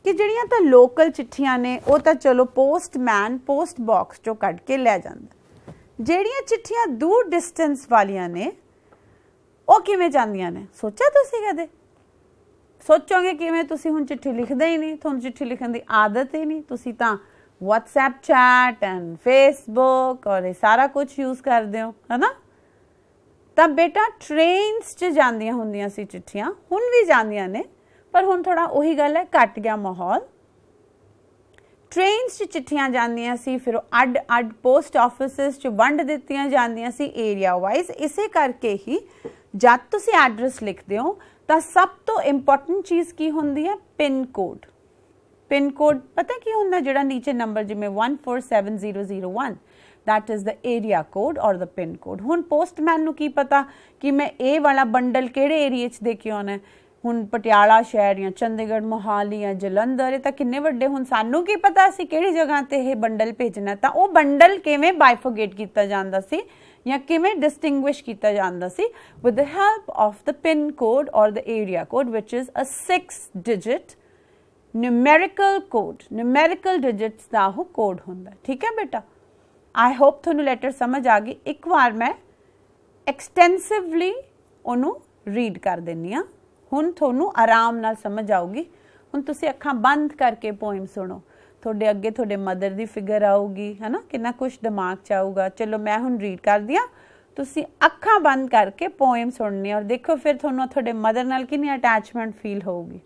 ਕਿ ਜਿਹੜੀਆਂ ਤਾਂ ਲੋਕਲ ਚਿੱਠੀਆਂ ਨੇ ਉਹ ਤਾਂ ਚਲੋ ਪੋਸਟਮੈਨ ਪੋਸਟ ਬਾਕਸ ਚੋਂ ਕੱਢ ਕੇ ਲੈ ਜਾਂਦਾ ਜਿਹੜੀਆਂ ਚਿੱਠੀਆਂ ਦੂਰ ਡਿਸਟੈਂਸ ਵਾਲੀਆਂ ਨੇ ਉਹ ਕਿਵੇਂ ਜਾਂਦੀਆਂ ਨੇ ਸੋਚਿਆ ਤੁਸੀਂ ਕਦੇ ਸੋਚੋਗੇ ਕਿਵੇਂ ਤੁਸੀਂ ਹੁਣ ਚਿੱਠੀ ਲਿਖਦੇ ਹੀ ਨਹੀਂ ਤੁਹਾਨੂੰ ਚਿੱਠੀ ਲਿਖਣ ਦੀ ਆਦਤ ਹੀ ਨਹੀਂ ਤੁਸੀਂ ਤਾਂ WhatsApp ਚੈਟ ਐਂਡ Facebook ਔਰ ਇਹ ਸਾਰਾ ਕੁਝ ਯੂਜ਼ ਕਰਦੇ ਹੋ ਹਨਾ ਤਾਂ ਬੇਟਾ ਟ੍ਰੇਨਸ 'ਚ ਜਾਂਦੀਆਂ ਹੁੰਦੀਆਂ ਸੀ ਚਿੱਠੀਆਂ ਹੁਣ ਵੀ ਜਾਂਦੀਆਂ ਨੇ ਪਰ ਹੁਣ ਥੋੜਾ ਉਹੀ ਗੱਲ ਹੈ ਘਟ ਗਿਆ ਮਾਹੌਲ ਟ੍ਰੇਨਸ 'ਚ ਚਿੱਠੀਆਂ ਜਾਂਦੀਆਂ ਸੀ ਫਿਰ ਅੱਡ ਅੱਡ ਪੋਸਟ ਆਫਿਸਸ 'ਚ ਵੰਡ ਦਿੱਤੀਆਂ ਜਾਂਦੀਆਂ ਸੀ ਏਰੀਆ ਵਾਈਜ਼ ਇਸੇ ਕਰਕੇ ਹੀ ਜਦ ਤੁਸੀਂ ਐਡਰੈਸ ਲਿਖਦੇ ਹੋ ਤਾਂ ਸਭ ਤੋਂ ਇੰਪੋਰਟੈਂਟ ਚੀਜ਼ ਕੀ ਹੁੰਦੀ ਹੈ ਪਿਨ ਕੋਡ ਪਿਨ ਕੋਡ ਪਤਾ ਕੀ ਹੁੰਦਾ ਜਿਹੜਾ ਨੀਚੇ ਨੰਬਰ ਜਿਵੇਂ 147001 that is the area code or the pin code ਹੁਣ ਪੋਸਟਮੈਨ ਨੂੰ ਕੀ ਪਤਾ ਕਿ ਮੈਂ ਇਹ ਵਾਲਾ ਬੰਡਲ ਕਿਹੜੇ ਏਰੀਆ 'ਚ ਦੇ ਕੇ ਆਉਣਾ ਹੁਣ ਪਟਿਆਲਾ ਸ਼ਹਿਰ ਜਾਂ ਚੰਡੀਗੜ੍ਹ ਮੋਹਾਲੀ ਜਾਂ ਜਲੰਧਰ ਇਹ ਤਾਂ ਕਿੰਨੇ ਵੱਡੇ ਹੁਣ ਸਾਨੂੰ ਕੀ ਪਤਾ ਸੀ ਕਿਹੜੀ ਜਗ੍ਹਾ ਤੇ ਇਹ ਬੰਡਲ ਭੇਜਣਾ ਤਾਂ ਉਹ ਬੰਡਲ ਕਿਵੇਂ ਬਾਈਫੋਗੇਟ ਕੀਤਾ ਜਾਂਦਾ ਸੀ ਜਾਂ ਕਿਵੇਂ ਡਿਸਟਿੰਗੁਇਸ਼ ਕੀਤਾ ਜਾਂਦਾ ਸੀ with the help of the pin code or the area code which is a 6 digit numerical code numerical digits ਦਾ ਉਹ ਕੋਡ ਹੁੰਦਾ ਠੀਕ ਹੈ ਬੇਟਾ ਆਈ ਹੋਪ ਤੁਹਾਨੂੰ ਲੈਟਰ ਸਮਝ ਆ ਗਈ ਇੱਕ ਵਾਰ ਮੈਂ ਐਕਸਟੈਂਸਿਵਲੀ ਉਹਨੂੰ ਰੀਡ ਕਰ ਦਿੰਨੀ ਆ ਹੁਣ ਤੁਹਾਨੂੰ ਆਰਾਮ ਨਾਲ ਸਮਝ ਆਊਗੀ ਹੁਣ ਤੁਸੀਂ ਅੱਖਾਂ ਬੰਦ ਕਰਕੇ ਪੋਇਮ ਸੁਣੋ ਤੁਹਾਡੇ ਅੱਗੇ ਤੁਹਾਡੇ ਮਦਰ ਦੀ ਫਿਗਰ ਆਊਗੀ ਹੈਨਾ ਕਿੰਨਾ ਕੁਝ ਦਿਮਾਗ ਚ ਆਊਗਾ ਚਲੋ ਮੈਂ ਹੁਣ ਰੀਡ ਕਰਦੀ ਆ ਤੁਸੀਂ ਅੱਖਾਂ ਬੰਦ ਕਰਕੇ ਪੋਇਮ ਸੁਣਨੀ ਔਰ ਦੇਖੋ ਫਿਰ ਤੁਹਾਨੂੰ ਤੁਹਾਡੇ ਮਦਰ ਨਾਲ ਕਿੰਨੀ ਅਟੈਚਮੈਂਟ ਫੀਲ ਹੋਊਗੀ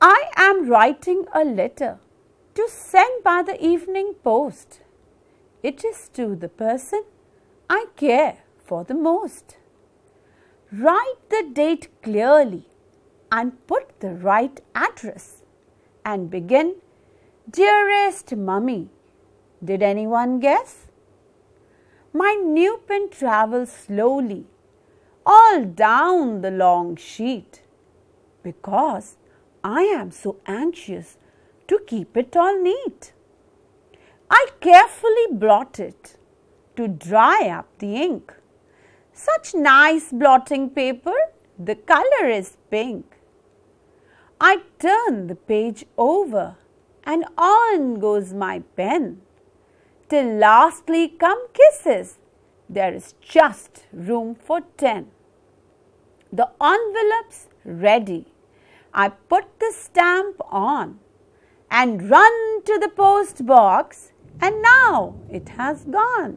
I am writing a letter to send by the evening post. It is to the person I care for the most. Write the date clearly and put the right address and begin Dearest Mummy, did anyone guess? My new pen travels slowly all down the long sheet because I am so anxious to keep it all neat. I carefully blot it to dry up the ink. Such nice blotting paper, the color is pink. I turn the page over and on goes my pen. Till lastly come kisses, there is just room for ten. The envelope's ready. I put the stamp on and run to the post box and now it has gone.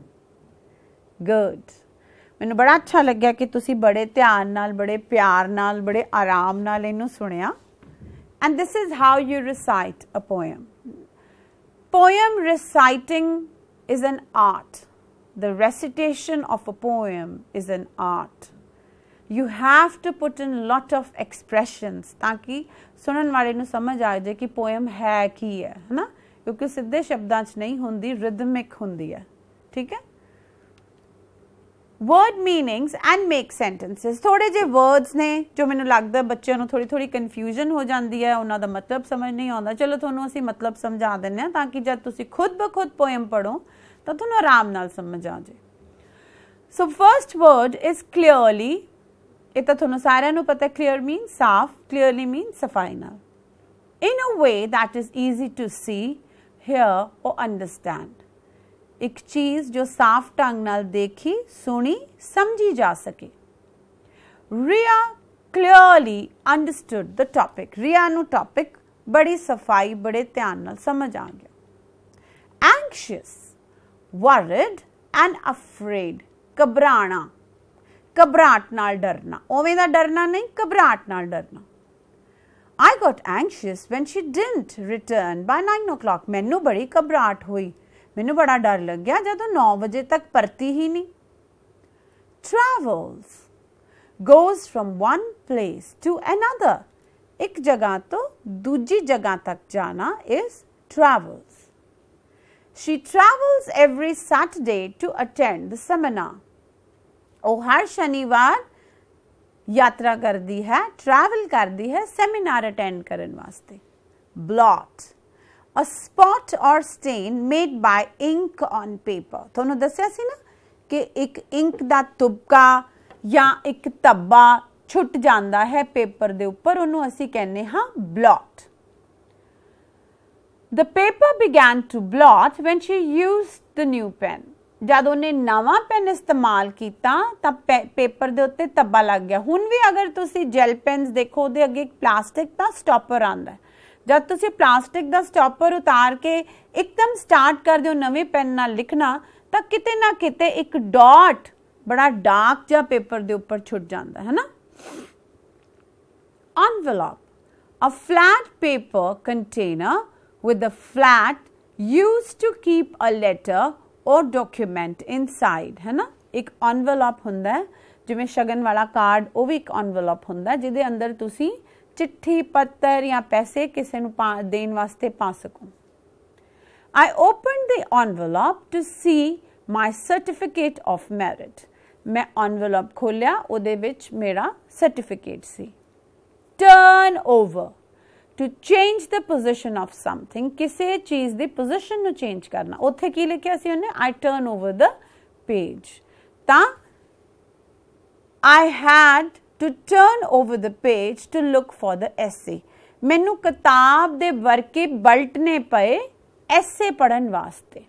Good. ਮੈਨੂੰ ਬੜਾ ਅੱਛਾ ਲੱਗਿਆ ਕਿ ਤੁਸੀਂ ਬੜੇ ਧਿਆਨ ਨਾਲ ਬੜੇ ਪਿਆਰ ਨਾਲ ਬੜੇ ਆਰਾਮ ਨਾਲ ਇਹਨੂੰ ਸੁਣਿਆ and this is how you recite a poem poem reciting is an art the recitation of a poem is an art. You have to put in lot of expressions ਤਾਂ ਕਿ ਸੁਣਨ ਵਾਲੇ ਨੂੰ ਸਮਝ ਆ ਜਾਏ ਕਿ ਪੋਇਮ ਹੈ ਕੀ ਹੈ ਹਨਾ ਕਿਉਂਕਿ ਸਿੱਧੇ ਸ਼ਬਦਾਂ 'ਚ ਨਹੀਂ ਹੁੰਦੀ ਰਿਦਮਿਕ ਹੁੰਦੀ ਹੈ ਠੀਕ ਹੈ word meanings and make sentences ਥੋੜੇ ਜੇ ਵਰਡਸ ਨੇ ਜੋ ਮੈਨੂੰ ਲੱਗਦਾ ਬੱਚਿਆਂ ਨੂੰ ਥੋੜੀ ਥੋੜੀ ਕਨਫਿਊਜ਼ਨ ਹੋ ਜਾਂਦੀ ਹੈ ਉਹਨਾਂ ਦਾ ਮਤਲਬ ਸਮਝ ਨਹੀਂ ਆਉਂਦਾ ਚਲੋ ਤੁਹਾਨੂੰ ਅਸੀਂ ਮਤਲਬ ਸਮਝਾ ਦਿੰਨੇ ਆ ਤਾਂ ਕਿ ਜਦ ਤੁਸੀਂ ਖੁਦ ਬਖੁਦ ਪੋਇਮ ਪੜੋ ਤਾਂ ਤੁਹਾਨੂੰ ਆਰਾਮ ਨਾਲ ਸਮਝ ਆ ਜਾਏ so first word is clearly ਇਹ ਤਾਂ ਤੁਹਾਨੂੰ ਸਾਰਿਆਂ ਨੂੰ ਪਤਾ ਕਲੀਅਰ ਮੀਨ ਸਾਫ਼ ਕਲੀਅਰਲੀ ਮੀਨ ਸਫਾਈ ਨਾਲ in a way that is easy to see hear or understand ਇੱਕ ਚੀਜ਼ ਜੋ ਸਾਫ਼ ਢੰਗ ਨਾਲ ਦੇਖੀ, ਸੁਣੀ, ਸਮਝੀ ਜਾ ਸਕੇ। ਰਿਆ ਕਲੀਅਰਲੀ ਅੰਡਰਸਟੂਡ ਦ ਟਾਪਿਕ। ਰਿਆ ਨੂੰ ਟਾਪਿਕ ਬੜੀ ਸਫਾਈ, ਬੜੇ ਧਿਆਨ ਨਾਲ ਸਮਝ ਆ ਗਿਆ। ਐਂਕਸ਼ੀਅਸ, ਵਰਡ ਐਂਡ ਅਫਰੇਡ, ਘਬਰਾਣਾ ਘਬਰਾਟ ਨਾਲ ਡਰਨਾ ਓਵੇਂ ਦਾ ਡਰਨਾ ਨਹੀਂ ਘਬਰਾਟ ਨਾਲ ਡਰਨਾ I got anxious when she didn't return by 9 o'clock ਮੈਨੂੰ ਬੜੀ ਘਬਰਾਟ ਹੋਈ ਮੈਨੂੰ ਬੜਾ ਡਰ ਲੱਗ ਗਿਆ ਜਦੋਂ 9 ਵਜੇ ਤੱਕ ਪਰਤੀ ਹੀ ਨਹੀਂ travels goes from one place to another ਇੱਕ ਜਗ੍ਹਾ ਤੋਂ ਦੂਜੀ ਜਗ੍ਹਾ ਤੱਕ ਜਾਣਾ is travels she travels every Saturday to attend the seminar ਉਹ ਹਰ ਸ਼ਨੀਵਾਰ ਯਾਤਰਾ ਕਰਦੀ ਹੈ ਟਰੈਵਲ ਕਰਦੀ ਹੈ ਸੈਮੀਨਾਰ ਅਟੈਂਡ ਕਰਨ ਵਾਸਤੇ blot a spot or stain made by ink on paper ਤੁਹਾਨੂੰ ਦੱਸਿਆ ਸੀ ਨਾ ਕਿ ਇੱਕ ਇੰਕ ਦਾ ਤੁਬਕਾ ਜਾਂ ਇੱਕ ਤੱਬਾ ਛੁੱਟ ਜਾਂਦਾ ਹੈ ਪੇਪਰ ਦੇ ਉੱਪਰ ਉਹਨੂੰ ਅਸੀਂ ਕਹਿੰਦੇ ਹਾਂ blot the paper began to blot when she used the new pen ਜਦ ਉਹਨੇ ਨਵਾਂ ਪੈਨ ਇਸਤੇਮਾਲ ਕੀਤਾ ਤਾਂ ਪੇਪਰ ਦੇ ਉੱਤੇ ਤੱਬਾ ਲੱਗ ਗਿਆ ਹੁਣ ਵੀ ਅਗਰ ਤੁਸੀਂ ਜੈਲ ਪੈਨਸ ਦੇਖੋ ਉਹਦੇ ਅੱਗੇ ਇੱਕ ਪਲਾਸਟਿਕ ਦਾ ਸਟਾਪਰ ਆਂਦਾ ਜਦ ਤੁਸੀਂ ਪਲਾਸਟਿਕ ਦਾ ਸਟਾਪਰ ਉਤਾਰ ਕੇ ਇੱਕਦਮ ਸਟਾਰਟ ਕਰ ਦਿਓ ਨਵੇਂ ਪੈਨ ਨਾਲ ਲਿਖਣਾ ਤਾਂ ਕਿਤੇ ਨਾ ਕਿਤੇ ਇੱਕ ਡਾਟ ਬੜਾ ਡਾਰਕ ਜਿਹਾ ਪੇਪਰ ਦੇ ਉੱਪਰ ਛੁੱਟ ਜਾਂਦਾ ਹੈ ਨਾ envelope a flat paper container with a flat used to keep a letter ਉਹ ਡਾਕੂਮੈਂਟ ਇਨਸਾਈਡ ਹੈ ਨਾ ਇੱਕ ਐਨਵੈਲਪ ਹੁੰਦਾ ਹੈ ਜਿਵੇਂ ਸ਼ਗਨ ਵਾਲਾ ਕਾਰਡ ਉਹ ਵੀ ਇੱਕ ਐਨਵੈਲਪ ਹੁੰਦਾ ਜਿਹਦੇ ਅੰਦਰ ਤੁਸੀਂ ਚਿੱਠੀ ਪੱਤਰ ਜਾਂ ਪੈਸੇ ਕਿਸੇ ਨੂੰ ਦੇਣ ਵਾਸਤੇ ਪਾ ਸਕੋ I opened the envelope to see my certificate of merit ਮੈਂ envelope ਖੋਲਿਆ ਉਹਦੇ ਵਿੱਚ ਮੇਰਾ ਸਰਟੀਫਿਕੇਟ ਸੀ. Turn over to change the position of something ਕਿਸੇ ਚੀਜ਼ ਦੀ ਪੋਜੀਸ਼ਨ ਨੂੰ ਚੇਂਜ ਕਰਨਾ ਉੱਥੇ ਕੀ ਲਿਖਿਆ ਸੀ ਉਹਨੇ I turn over the page ਤਾਂ I had to turn over the page to look for the essay ਮੈਨੂੰ ਕਿਤਾਬ ਦੇ ਵਰਕੇ ਬਲਟਨੇ ਪਏ ਐਸੇ ਪੜਨ ਵਾਸਤੇ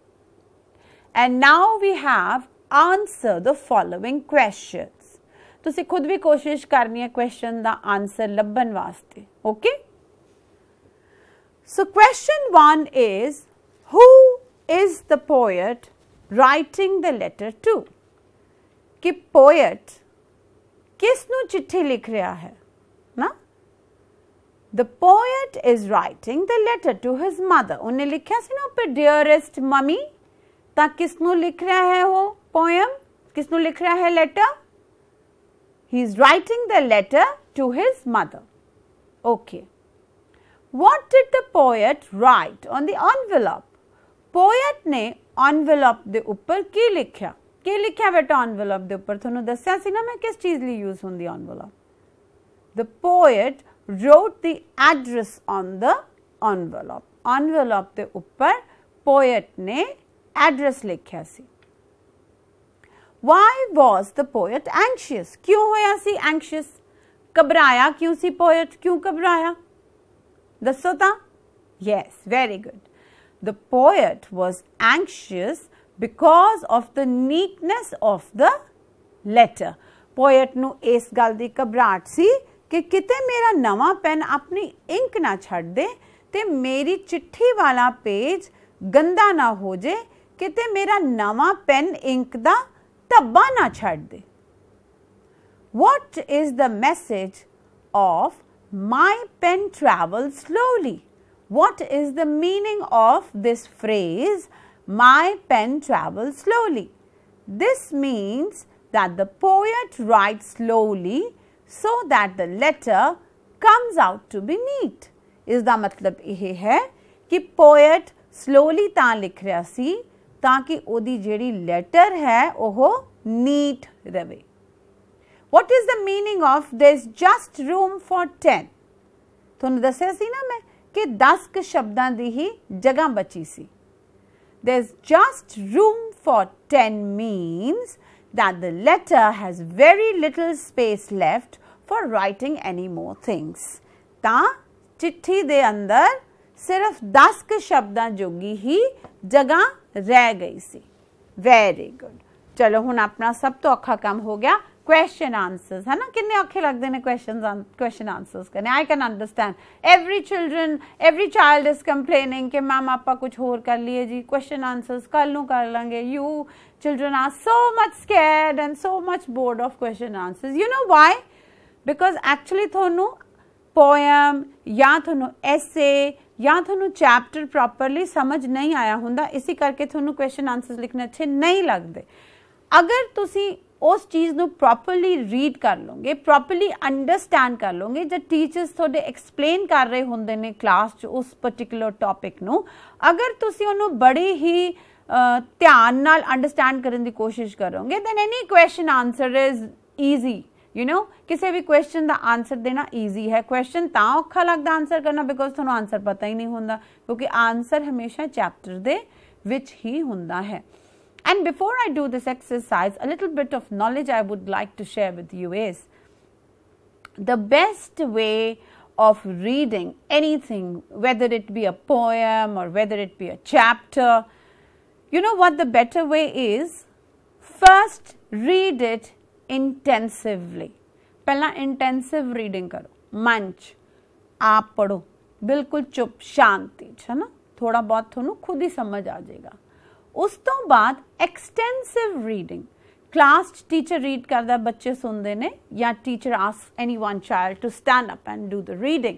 and now we have answer the following questions ਤੁਸੀਂ ਖੁਦ ਵੀ ਕੋਸ਼ਿਸ਼ ਕਰਨੀ ਹੈ ਕੁਐਸਚਨ ਦਾ ਆਨਸਰ ਲੱਭਣ ਵਾਸਤੇ okay So question one is, who is the poet writing the letter to? Ki poet kisnu chitthi likh raha hai? Na? The poet is writing the letter to his mother. Unne likhya si na upe dearest mummy. Ta kisnu likh raha hai ho poem? Kisnu likh raha hai letter? He is writing the letter to his mother. Okay. What did the poet write on the envelope? Poet ne envelope the upper ki likhya? Ki likhya beta envelope the upper Thonu dasya si na main kis cheez li use hundi envelope? The poet wrote the address on the envelope. Envelope the upper poet ne address likhya si. Why was the poet anxious? Kyun hoya si anxious? Kabraya kyun si poet? Kyun kabraya? Kabraya? The Dasota? Yes, very good. The poet was anxious because of the neatness of the letter. Poet nu es galdi ke kite mera nama pen apni ink na chhad te meri chitthi wala page ganda na ho je kite mera nama pen inkda da tabba na chhad What is the message of my pen travels slowly. What is the meaning of this phrase, my pen travels slowly? This means that the poet writes slowly so that the letter comes out to be neat. Is मतलब ਇਹ ਹੈ ਕਿ ਪੋਇਟ ਸਲੋਲੀ ਤਾਂ ਲਿਖ ਰਿਹਾ ਸੀ ਤਾਂ ਕਿ ਉਹਦੀ ਜਿਹੜੀ letter ਹੈ ਉਹ neat ਰਵੇ what is the meaning of there is just room for 10? ਤੁਹਾਨੂੰ ਦੱਸਿਆ ਸੀ ਨਾ ਮੈਂ ਕਿ 10 ਕ ਸ਼ਬਦਾਂ ਦੀ ਹੀ ਜਗ੍ਹਾ ਬਚੀ ਸੀ। There is just room for 10 means that the letter has very little space left for writing any more things. ਤਾਂ ਚਿੱਠੀ ਦੇ ਅੰਦਰ ਸਿਰਫ 10 ਕ ਸ਼ਬਦਾਂ ਜੋਗੀ ਹੀ ਜਗ੍ਹਾ ਰਹਿ ਗਈ ਸੀ। Very good. ਚਲੋ ਹੁਣ ਆਪਣਾ ਸਭ ਤੋਂ ਔਖਾ ਕੰਮ ਹੋ ਗਿਆ question ਆਨਸਰਸ ਹੈ ਨਾ ਕਿੰਨੇ ਔਖੇ ਲੱਗਦੇ ਨੇ ਕੁਐਸਚਨਸ ਕੁਐਸਚਨ ਆਨਸਰਸ ਕਰਨੇ I can understand every children every child is complaining ਕਿ ਮਮ ਆਪਾ ਕੁਝ ਹੋਰ ਕਰ ਲਈਏ ਜੀ ਕੁਐਸਚਨ ਆਨਸਰਸ ਕੱਲ ਨੂੰ ਕਰ ਲਾਂਗੇ you children are so much scared and so much bored of question answers you know why because actually ਤੁਹਾਨੂੰ ਪੋਇਮ ਜਾਂ ਤੁਹਾਨੂੰ ਐਸੇ ਜਾਂ ਤੁਹਾਨੂੰ ਚੈਪਟਰ ਪ੍ਰੋਪਰਲੀ ਸਮਝ ਨਹੀਂ ਆਇਆ ਹੁੰਦਾ ਇਸੇ ਕਰਕੇ ਤੁਹਾਨੂੰ ਕੁਐਸਚਨ ਆਨਸਰਸ ਲਿਖਣੇ ਅੱਛੇ ਨਹੀਂ ਲੱਗਦੇ ਅਗਰ ਤੁਸੀਂ ਉਸ ਚੀਜ਼ ਨੂੰ ਪ੍ਰੋਪਰਲੀ ਰੀਡ ਕਰ ਲੋਗੇ ਪ੍ਰੋਪਰਲੀ ਅੰਡਰਸਟੈਂਡ ਕਰ ਲੋਗੇ ਜਦ ਟੀਚਰਸ ਤੁਹਾਡੇ ਐਕਸਪਲੇਨ ਕਰ ਰਹੇ ਹੁੰਦੇ ਨੇ ਕਲਾਸ 'ਚ ਉਸ ਪਾਰਟਿਕੂਲਰ ਟੌਪਿਕ ਨੂੰ ਅਗਰ ਤੁਸੀਂ ਉਹਨੂੰ ਬੜੇ ਹੀ ਧਿਆਨ ਨਾਲ ਅੰਡਰਸਟੈਂਡ ਕਰਨ ਦੀ ਕੋਸ਼ਿਸ਼ ਕਰੋਗੇ then any question answer is easy you know ਕਿਸੇ ਵੀ ਕੁਐਸਚਨ ਦਾ ਆਨਸਰ ਦੇਣਾ ਈਜ਼ੀ ਹੈ ਕੁਐਸਚਨ ਤਾਂ ਔਖਾ ਲੱਗਦਾ ਆਨਸਰ ਕਰਨਾ ਬਿਕੋਜ਼ ਤੁਹਾਨੂੰ ਆਨਸਰ ਪਤਾ ਹੀ ਨਹੀਂ ਹੁੰਦਾ ਕਿਉਂਕਿ ਆਨਸਰ ਹਮੇਸ਼ਾ ਚੈਪਟਰ ਦੇ ਵਿੱਚ ਹੀ ਹੁੰਦਾ ਹੈ And before I do this exercise, a little bit of knowledge I would like to share with you is the best way of reading anything, whether it be a poem or whether it be a chapter, you know what the better way is? First, read it intensively. Pella intensive reading karo, Manch. आप पढ़ो बिल्कुल chup. Shanti. Chana. ना थोड़ा बहुत थोनू खुद ਉਸ ਤੋਂ ਬਾਅਦ extensive reading class teacher read ਕਰਦਾ ਬੱਚੇ ਸੁਣਦੇ ਨੇ ਜਾਂ teacher ask anyone child to stand up and do the reading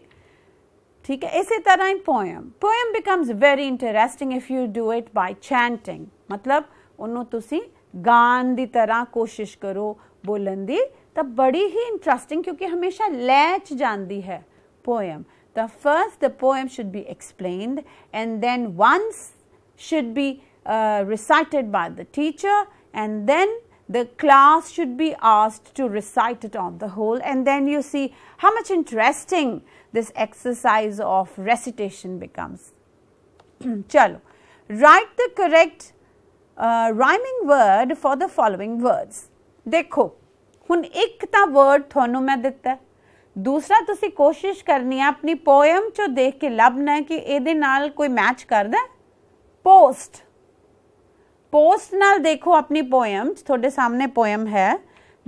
ਠੀਕ ਹੈ ਇਸੇ ਤਰ੍ਹਾਂ ਹੀ poem poem becomes very interesting if you do it by chanting ਮਤਲਬ ਉਹਨੂੰ ਤੁਸੀਂ ਗਾਣ ਦੀ ਤਰ੍ਹਾਂ ਕੋਸ਼ਿਸ਼ ਕਰੋ ਬੋਲਣ ਦੀ ਤਾਂ ਬੜੀ ਹੀ ਇੰਟਰਸਟਿੰਗ ਕਿਉਂਕਿ ਹਮੇਸ਼ਾ ਲੈਚ ਜਾਂਦੀ ਹੈ ਪੋਇਮ ਤਾਂ first the poem should be explained and then once should be uh, recited by the teacher and then the class should be asked to recite it on the whole and then you see how much interesting this exercise of recitation becomes. <clears throat> Chalo, write the correct uh, rhyming word for the following words. ਦੇਖੋ ਹੁਣ ਇੱਕ ਤਾਂ ਵਰਡ ਤੁਹਾਨੂੰ ਮੈਂ ਦਿੱਤਾ ਦੂਸਰਾ ਤੁਸੀਂ ਕੋਸ਼ਿਸ਼ ਕਰਨੀ ਹੈ ਆਪਣੀ ਪੋਇਮ ਚੋਂ ਦੇਖ ਕੇ ਲੱਭਣਾ ਕਿ ਇਹਦੇ ਨਾਲ ਕੋਈ ਮੈਚ ਕਰਦਾ Post ਪੋਸਟ ਨਾਲ ਦੇਖੋ ਆਪਣੀ ਪੋਇਮ ਤੁਹਾਡੇ ਸਾਹਮਣੇ ਪੋਇਮ ਹੈ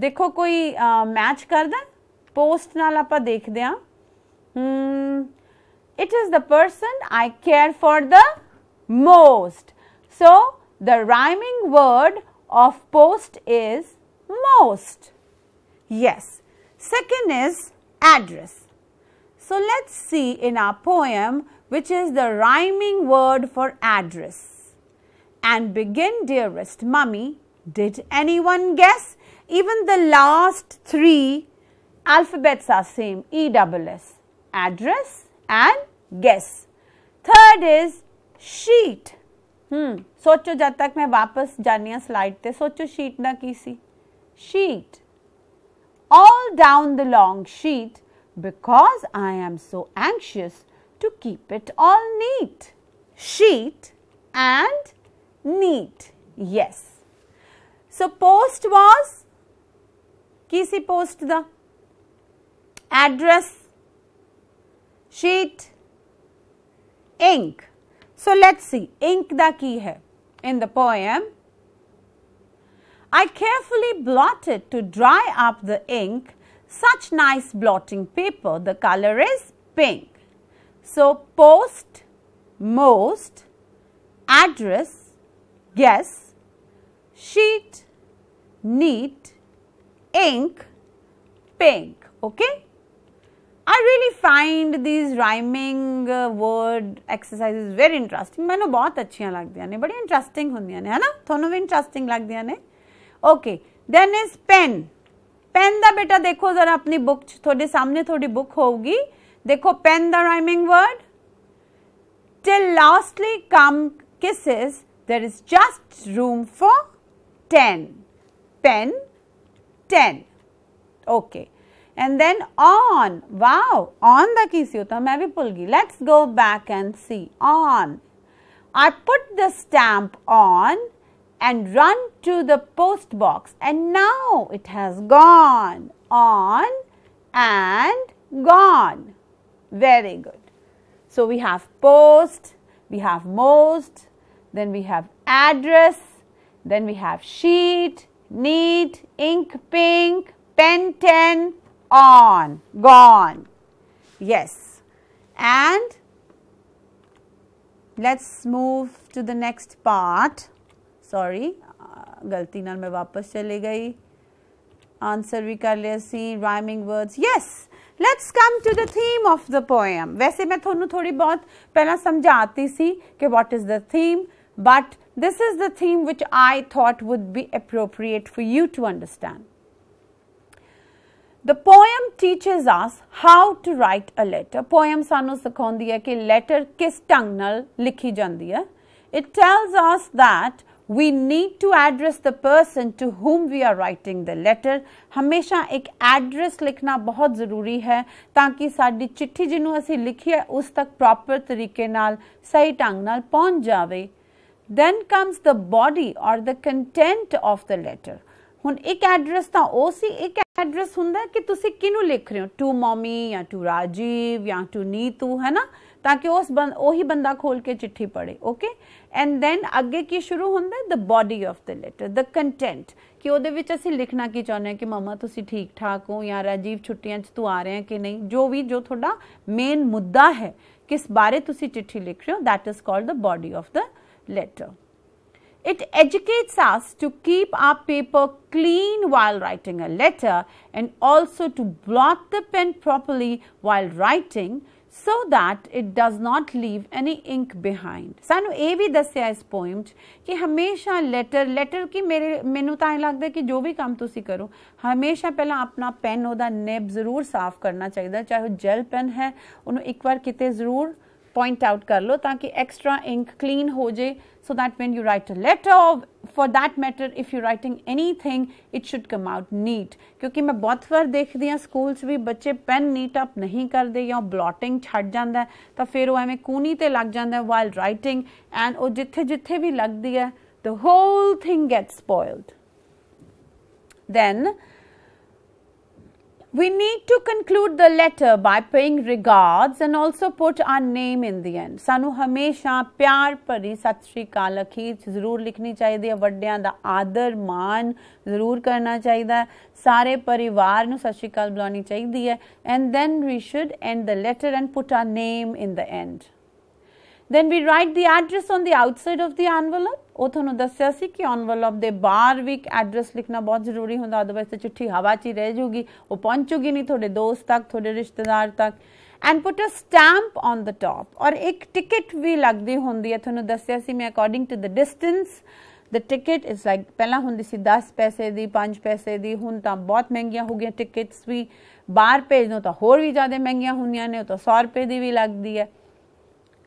ਦੇਖੋ ਕੋਈ ਮੈਚ ਕਰਦਾ ਪੋਸਟ ਨਾਲ ਆਪਾਂ ਦੇਖਦੇ ਆ ਹਮ it is the person I care for the most. So, the rhyming word of post is most. Yes. Second is address. So, let's see in our poem which is the rhyming word for address. and begin dearest mummy. Did anyone guess? Even the last three alphabets are same E double S. Address and guess. Third is sheet. Hmm. सोचो जब तक मैं वापस जानी है स्लाइड पे सोचो शीट ना all down the long sheet because I am so anxious to keep it all neat. Sheet and neat. Yes. So, post was Kisi post the address, sheet, ink. So, let us see ink the key hai in the poem. I carefully blotted to dry up the ink. Such nice blotting paper. The color is pink. So, post, most, address, guess, sheet, neat, ink, pink. Okay? I really find these rhyming uh, word exercises very interesting. I very interesting. interesting. Okay. Then is pen. Pen da beta dekho zara apni book thode samne thodi book hogi. Dekho pen the rhyming word. Till lastly come kisses. There is just room for 10. Pen, 10. Okay. And then on. Wow. On the की सी हो तो मैं pull भूल Let's go back and see. On. I put the stamp on and run to the post box and now it has gone. On and gone. Very good. So we have post, we have most, then we have address, then we have sheet, neat, ink, pink, pen, ten, on, gone. Yes. And let's move to the next part. Sorry, uh, galti naal mein wapas chale gayi. Answer we kar liya rhyming words. Yes. Let's come to the theme of the poem. वैसे मैं थोड़ी बहुत पहला समझाती सी कि what is the theme. But this is the theme which I thought would be appropriate for you to understand. The poem teaches us how to write a letter. Poem ਸਾਨੂੰ ਸਿਖਾਉਂਦੀ ਹੈ letter ਕਿਸ ਢੰਗ ਨਾਲ ਲਿਖੀ It tells us that we need to address the person to whom we are writing the letter Hamesha ek address ਲਿਖਣਾ ਬਹੁਤ ਜ਼ਰੂਰੀ ਹੈ ਤਾਂ ਕਿ ਸਾਡੀ ਚਿੱਠੀ ਜਿਹਨੂੰ ਅਸੀਂ ਲਿਖੀ ਹੈ ਉਸ ਤੱਕ ਪ੍ਰੋਪਰ ਤਰੀਕੇ ਨਾਲ ਸਹੀ ਢੰਗ Then comes the body or the content of the letter. ਹੁਣ ਇੱਕ ਐਡਰੈਸ ਤਾਂ ਉਹ ਸੀ ਇੱਕ ਐਡਰੈਸ ਹੁੰਦਾ ਕਿ ਤੁਸੀਂ ਕਿਹਨੂੰ ਲਿਖ ਰਹੇ ਹੋ ਟੂ ਮਮੀ ਜਾਂ ਟੂ ਰਾਜੀਵ ਜਾਂ ਟੂ ਨੀਤੂ ਹੈ ਨਾ ਤਾਂ ਕਿ ਉਸ ਉਹੀ ਬੰਦਾ ਖੋਲ ਕੇ ਚਿੱਠੀ ਪੜੇ ਓਕੇ ਐਂਡ ਦੈਨ ਅੱਗੇ ਕੀ ਸ਼ੁਰੂ ਹੁੰਦਾ the body of the letter the content ਕਿ ਉਹਦੇ ਵਿੱਚ ਅਸੀਂ ਲਿਖਣਾ ਕੀ ਚਾਹੁੰਦੇ ਹਾਂ ਕਿ ਮਮਾ ਤੁਸੀਂ ਠੀਕ ਠਾਕ ਹੋ ਜਾਂ ਰਾਜੀਵ ਛੁੱਟੀਆਂ 'ਚ ਤੂੰ ਆ ਰਹੇ ਹੈ ਕਿ ਨਹੀਂ ਜੋ ਵੀ ਜੋ ਤੁਹਾਡਾ ਮੇਨ ਮੁੱਦਾ ਹੈ ਕਿਸ ਬਾਰੇ ਤੁਸੀਂ ਚਿੱਠੀ ਲਿਖ ਰਹੇ ਹੋ that is called the body of the letter. It educates us to keep our paper clean while writing a letter and also to blot the pen properly while writing so that it does not leave any ink behind. Sanu AV dasya is point ki hamesha letter letter ki mere mainu ta lagda ki jo bhi kaam tusi karo hamesha pehla apna pen oda nib zarur saaf karna chahida chahe gel pen hai unnu ek var kite zarur point out kar lo taki extra ink clean ho jaye so that when you write a letter or for that matter if you're writing anything it should come out neat kyunki main bahut ਵਾਰ ਦੇਖਦੀ ਆ ਸਕੂਲ 'ਚ ਵੀ ਬੱਚੇ ਪੈਨ ਨੀਟ ਅਪ ਨਹੀਂ ਕਰਦੇ ਜਾਂ ਬਲੋਟਿੰਗ ਛੱਡ ਜਾਂਦਾ ਤਾਂ ਫਿਰ ਉਹ ਐਵੇਂ ਕੂਨੀ ਤੇ ਲੱਗ ਜਾਂਦਾ ਵਾਈਲ ਰਾਈਟਿੰਗ ਐਂਡ ਉਹ ਜਿੱਥੇ ਜਿੱਥੇ ਵੀ ਲੱਗਦੀ ਹੈ the whole thing gets spoiled then We need to conclude the letter by paying regards and also put our name in the end. Sanu hamesha pyar pari sat sri kaal akhi zarur likhni chahiye hai vaddiyan da aadar maan zarur karna chahiye hai sare parivar nu sat sri and then we should end the letter and put our name in the end. then we write the address on the outside of the envelope ਉਹ ਤੁਹਾਨੂੰ ਦੱਸਿਆ ਸੀ ਕਿ envelope ਦੇ ਬਾਹਰ ਵੀ ਐਡਰੈਸ ਲਿਖਣਾ ਬਹੁਤ ਜ਼ਰੂਰੀ ਹੁੰਦਾ ਅਦਰਵਾਇਜ਼ ਤੇ ਚਿੱਠੀ ਹਵਾ 'ਚ ਹੀ ਰਹਿ ਜੂਗੀ ਉਹ ਪਹੁੰਚੂਗੀ ਨਹੀਂ ਤੁਹਾਡੇ ਦੋਸਤ ਤੱਕ ਤੁਹਾਡੇ ਰਿਸ਼ਤੇਦਾਰ ਤੱਕ and put a stamp on the top or ਇੱਕ ਟਿਕਟ ਵੀ ਲੱਗਦੀ ਹੁੰਦੀ ਹੈ ਤੁਹਾਨੂੰ ਦੱਸਿਆ ਸੀ ਮੈਂ according to the distance the ticket is like ਪਹਿਲਾਂ ਹੁੰਦੀ ਸੀ 10 ਪੈਸੇ ਦੀ 5 ਪੈਸੇ ਦੀ ਹੁਣ ਤਾਂ ਬਹੁਤ ਮਹਿੰਗੀਆਂ ਹੋ ਗਈਆਂ ਟਿਕਟਸ ਵੀ ਬਾਹਰ ਭੇਜਣੋਂ ਤਾਂ ਹੋਰ ਵੀ ਜ਼ਿਆਦਾ ਮਹਿੰਗੀਆਂ ਹੁੰਦੀਆਂ ਨੇ ਉਹ ਤਾਂ 100 ਰੁਪਏ ਦੀ ਵੀ ਲੱਗਦੀ ਹੈ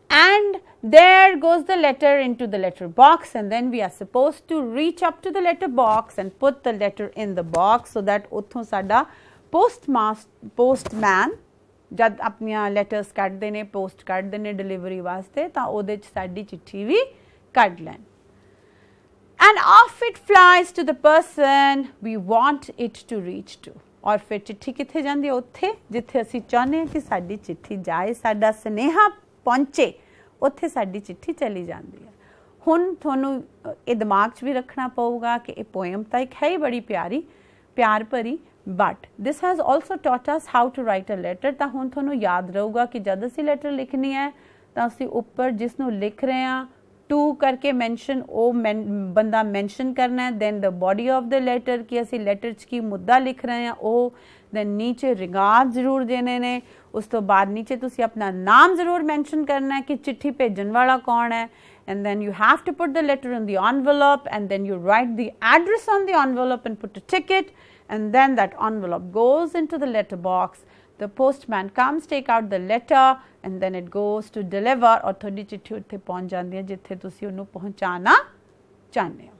and there goes the letter into the letter box and then we are supposed to reach up to the letter box and put the letter in the box so that utthon sada postmaster postman jad apniya letters kat dene post kat delivery waste ta ode ch sadi chitthi vi kat and off it flies to the person we want it to reach to aur fir chitthi kithe jandi utthe jithe assi chahne ki sadi chitthi jaye sada sneha ਪਹੁੰਚੇ ਉੱਥੇ ਸਾਡੀ ਚਿੱਠੀ ਚਲੀ ਜਾਂਦੀ ਹੈ ਹੁਣ ਤੁਹਾਨੂੰ ਇਹ ਦਿਮਾਗ 'ਚ ਵੀ ਰੱਖਣਾ ਪਊਗਾ ਕਿ ਇਹ ਪੋਇਮ ਤਾਂ ਇੱਕ ਹੈ ਹੀ ਬੜੀ ਪਿਆਰੀ ਪਿਆਰ ਭਰੀ but this has also taught us how to write a letter ਤਾਂ ਹੁਣ ਤੁਹਾਨੂੰ ਯਾਦ ਰਹੂਗਾ ਕਿ ਜਦ ਅਸੀਂ ਲੈਟਰ ਲਿਖਣੀ ਹੈ ਤਾਂ ਅਸੀਂ ਉੱਪਰ ਜਿਸ ਨੂੰ ਲਿਖ ਰਹੇ ਹਾਂ ਟੂ ਕਰਕੇ ਮੈਂਸ਼ਨ ਉਹ ਬੰਦਾ ਮੈਂਸ਼ਨ ਕਰਨਾ ਹੈ then the body of the letter ਕਿ ਅਸੀਂ ਲੈਟਰ 'ਚ ਕੀ ਮੁੱਦਾ ਲਿਖ ਰਹੇ ਹਾਂ ਉਹ ਦੈਨ ਨੀਚੇ ਰਿਗਾਰਡ ਜ਼ਰੂਰ ਦੇਣੇ ਨੇ ਉਸ ਤੋਂ ਬਾਅਦ ਨੀਚੇ ਤੁਸੀਂ ਆਪਣਾ ਨਾਮ ਜ਼ਰੂਰ ਮੈਂਸ਼ਨ ਕਰਨਾ ਹੈ ਕਿ ਚਿੱਠੀ ਭੇਜਣ ਵਾਲਾ ਕੌਣ ਹੈ and then you have to put the letter in the envelope and then you write the address on the envelope and put a ticket and then that envelope goes into the letter box the postman comes take out the letter and then it goes to deliver ਔਰ thodi ਚਿੱਠੀ utthe pahunch jandi hai jithe tusi onu pahunchana chahnde ho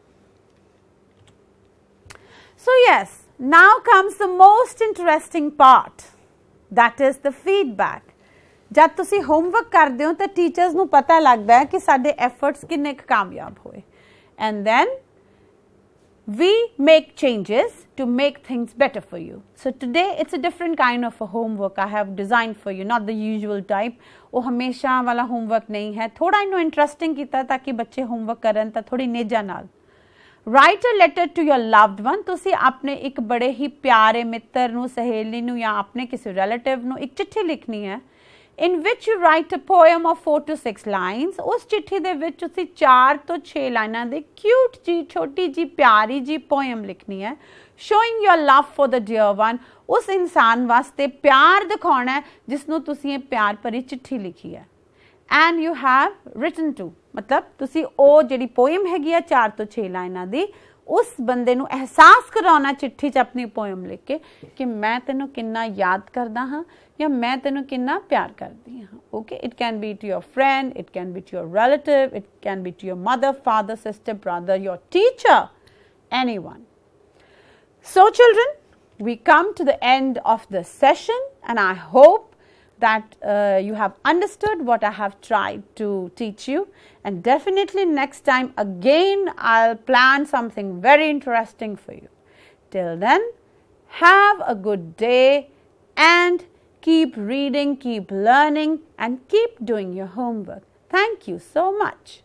So yes, now comes the most interesting part that is the feedback. ਜਦ ਤੁਸੀਂ ਹੋਮਵਰਕ ਕਰਦੇ ਹੋ ਤਾਂ ਟੀਚਰਸ ਨੂੰ ਪਤਾ ਲੱਗਦਾ ਹੈ ਕਿ ਸਾਡੇ ਐਫਰਟਸ ਕਿੰਨੇ ਕਾਮਯਾਬ ਹੋਏ and then we make changes to make things better for you. So today it's a different kind of a homework I have designed for you, not the usual type. वो हमेशा वाला homework नहीं है थोड़ा इन्हों interesting की तरह ताकि बच्चे homework करन तो थोड़ी नेजा Write a letter to your loved one. तो उसी आपने एक बड़े ही प्यारे मित्र ਨੂੰ सहेली ਨੂੰ या आपने किसी relative ਨੂੰ एक चिट्ठी लिखनी है. in which you write a poem of 4 to 6 lines ਉਸ ਚਿੱਠੀ ਦੇ ਵਿੱਚ ਤੁਸੀਂ 4 ਤੋਂ 6 ਲਾਈਨਾਂ ਦੇ ਕਿਊਟ ਜੀ ਛੋਟੀ ਜੀ ਪਿਆਰੀ ਜੀ ਪੋਇਮ ਲਿਖਣੀ ਹੈ showing your love for the dear one ਉਸ ਇਨਸਾਨ ਵਾਸਤੇ ਪਿਆਰ ਦਿਖਾਉਣਾ ਹੈ ਜਿਸ ਨੂੰ ਤੁਸੀਂ ਇਹ ਪਿਆਰ ਭਰੀ ਚਿੱਠੀ ਲਿਖੀ ਹੈ and you have written to ਮਤਲਬ ਤੁਸੀਂ ਉਹ ਜਿਹੜੀ ਪੋਇਮ ਹੈਗੀ ਆ 4 ਤੋਂ 6 ਲਾਈਨਾਂ ਦੀ ਉਸ ਬੰਦੇ ਨੂੰ ਅਹਿਸਾਸ ਕਰਾਉਣਾ ਚਿੱਠੀ 'ਚ ਆਪਣੀ ਪੋਇਮ ਲਿਖ ਕੇ ਕਿ ਮੈਂ ਤੈਨੂੰ ਕਿੰਨਾ ਯਾਦ ਕਰਦਾ ਹਾਂ ਜਾਂ ਮੈਂ ਤੈਨੂੰ ਕਿੰਨਾ ਪਿਆਰ ਕਰਦੀ ਹਾਂ okay it can be to your friend it can be to your relative it can be to your mother father sister brother your teacher anyone so children we come to the end of the session and I hope that uh, you have understood what I have tried to teach you and definitely next time again I'll plan something very interesting for you. Till then, have a good day and keep reading, keep learning and keep doing your homework. Thank you so much.